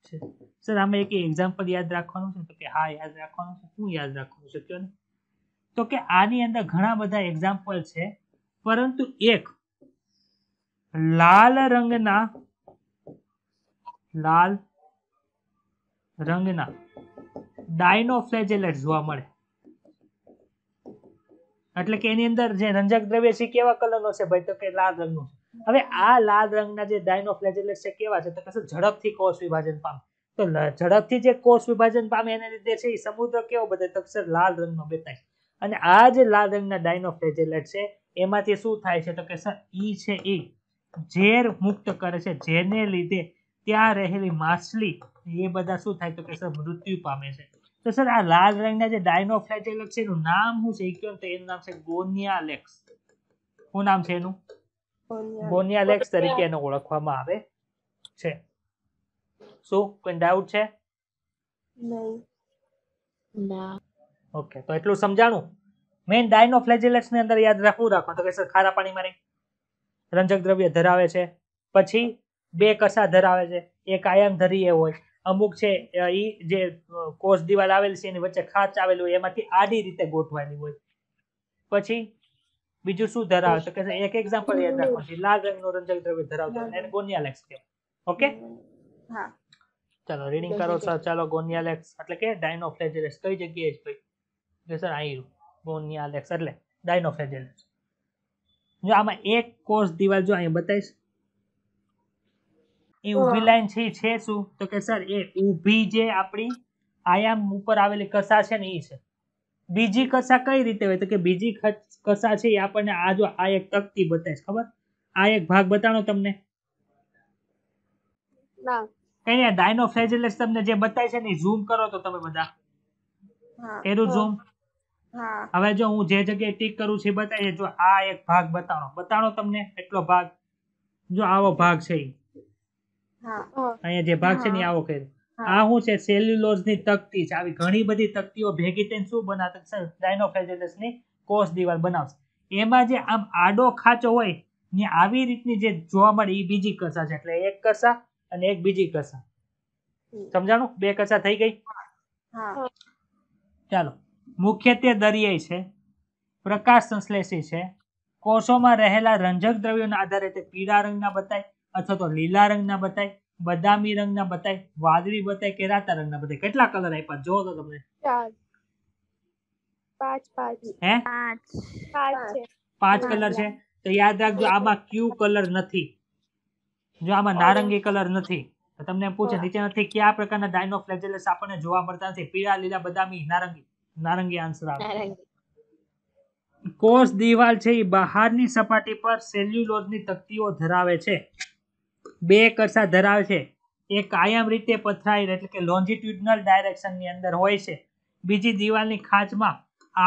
Speaker 1: છે સર આમાં એક એક્ઝામ્પલ યાદ રાખવાનું છે તો કે હા યાદ રાખવાનું છે શું યાદ રાખવાનું છે કયો ને તો કે આની અંદર ઘણા બધા એક્ઝામ્પલ છે પરંતુ એક લાલ રંગના લાલ રંગના ડાયનોફ્લેજેલેટ જોવા મળે એટલે કે એની અંદર જે રંજક દ્રવ્ય છે કેવા કલરનો છે ભાઈ તો કે લાલ રંગનો હવે આ લાલ રંગના જે ડાયનોફ્લેજેલેટ છે કેવા છે તો કશું ઝડપથી કોષ વિભાજન પામે તો ઝડપથી જે કોષ વિભાજન પામે એને લીધે છે એ સમુદ્ર કેવો બધે તક્ષર લાલ રંગનો બેતાય અને આ જે લાલ રંગના ડાયનોફ્લેજેલેટ છે એમાંથી શું થાય છે તો કે સર ઈ છે ઈ ઝેર મુક્ત કરે છે જેને લીધે ત્યાં રહેલી માછલી એ બધા શું થાય તો કે સર મૃત્યુ પામે છે તો સર આ લાલ રંગના જે ડાયનોફ્લાઇટેલક છે એનું નામ શું છે એ કયો તો એનું નામ છે ગોનિયાલેક્સ શું નામ છે એનું ગોનિયાલેક્સ તરીકે એને ઓળખવામાં આવે છે શું કોઈ ડાઉટ છે ઓકે તો એટલું સમજાણું મેઇન ડાયનોફ્લેજેલેક્સ ની અંદર યાદ રાખવું રાખો તો કે સર ખારા પાણીમાં રહે રંજક દ્રવ્ય ધરાવે છે પછી બે કસા ધરાવે છે એક કાયમ ધરી એ હોય અમુક છે એ જે કોષ દિવાલ આવેલી છે એની વચ્ચે ખાંચ આવેલું હોય એમાંથી આડી રીતે ગોઠવાની હોય પછી બીજું શું ધરાવે તો કે એક એક્ઝામ્પલ યાદ રાખો છે લાલ રંગનો રંજક દ્રવ્ય ધરાવતો એને ગોનિયાલેક્સ કહેવાય ઓકે હા ચાલો રીડિંગ કરો સર ચાલો ગોનિયાલેક્સ એટલે કે ડાયનોફ્લેજેલેસ કઈ જગ્યાએ છે ભાઈ કે સર આયુ ગોનિયાલેક્સ એટલે ડાયનોફ્લેજેલેસ જો આમાં એક કોષ દિવાલ જો અહીં બતાવીશ એ ઊભી લાઈન છે છે શું તો કે સર એ ઊભી જે આપણી આયામ ઉપર આવેલી કસા છે ને એ છે બીજી કસા કઈ રીતે હોય તો કે બીજી કસા છે એ આપણને આ જો આ એક તકતી બતાવીશ ખબર આ એક ભાગ બતાવો તમને કઈ ડાયનો ફ્લેજેલેસ તમને જે બતાય છે ને ઝૂમ કરો તો તમે બધા એનું ઝૂમ હવે જો હું જે જગ્યાએ ટીક કરું છું બતાવી જો આ એક ભાગ બતાવો બતાવો તમને એટલો ભાગ જો આવો ભાગ છે અહીંયા જે ભાગ છે ને આવો કર્યો આ શું છે સેલ્યુલોઝ ની તકતી છે આવી ઘણી બધી તકતીઓ ભેગી થઈને શું બનાવતા ડાયનોફેજેલસ ની કોષ દિવાલ બનાવશે એમાં જે આમ આડો ખાંચો હોય ને આવી રીતની જે જોવા મળે એ બીજી કસા છે એટલે એક કસા અને એક બીજી કસા સમજાણું બે કસા થઈ ગઈ ચાલો મુખ્યત્વે દરિયાઈ છે પ્રકાશ સંશ્લેષી છે કોષોમાં રહેલા રંજક દ્રવ્યોના આધારે તે પીળા રંગના બતાય અથવા તો લીલા રંગના બતાય બદામી રંગના બતાય વાદળી બતાય કે રાતા રંગના બતાય કેટલા કલર આપ્યા જો તો તમને પાંચ પાંચ કલર છે તો યાદ રાખજો આમાં ક્યુ કલર નથી જો આમાં નારંગી કલર નથી તમને પૂછે નીચે નથી કયા પ્રકારના ડાયનો ફ્લેજેલસ આપણને જોવા મળતા નથી પીળા લીલા બદામી નારંગી નારંગી આન્સર આવે કોષ દિવાલ છે એ બહારની સપાટી પર સેલ્યુલોઝની તકતીઓ ધરાવે છે બે કરસા ધરાવે છે એ કાયમ રીતે પથરાયેલ એટલે કે લોન્જિટ્યુડનલ ડાયરેક્શનની અંદર હોય છે બીજી દિવાલની ખાંચમાં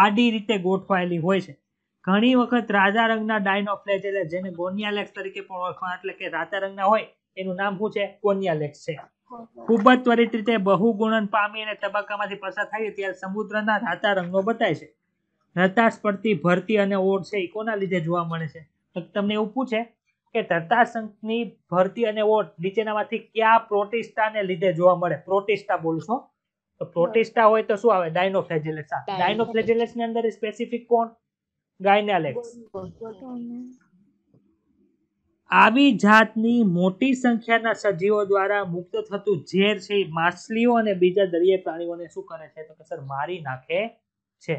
Speaker 1: આડી રીતે ગોઠવાયેલી હોય છે ઘણી વખત રાજા રંગના ડાયનોફ્લેજેલા જેને ગોનિયાલેક્સ તરીકે પણ ઓળખવા એટલે કે રાતા રંગના હોય એનું નામ શું છે કોનિયાલેક્સ છે ખૂબ જ ત્વરિત રીતે બહુ ગુણન પામી અને તબક્કામાંથી પસાર થાય ત્યારે સમુદ્રના રાતા રંગો બતાય છે રતાશ પડતી ભરતી અને ઓઢ છે એ કોના લીધે જોવા મળે છે તો તમને એવું પૂછે કે તરતા ભરતી અને વોટ નીચેનામાંથી કયા પ્રોટિસ્ટાને લીધે જોવા મળે પ્રોટિસ્ટા બોલશો તો પ્રોટિસ્ટા હોય તો શું આવે ડાયનોફ્લેજેલેટ્સ આવે ની અંદર સ્પેસિફિક કોણ ગાયનાલેક્સ આવી જાતની મોટી સંખ્યાના સજીવો દ્વારા મુક્ત થતું ઝેર છે માછલીઓ અને બીજા દરિયાઈ પ્રાણીઓને શું કરે છે તો કે સર મારી નાખે છે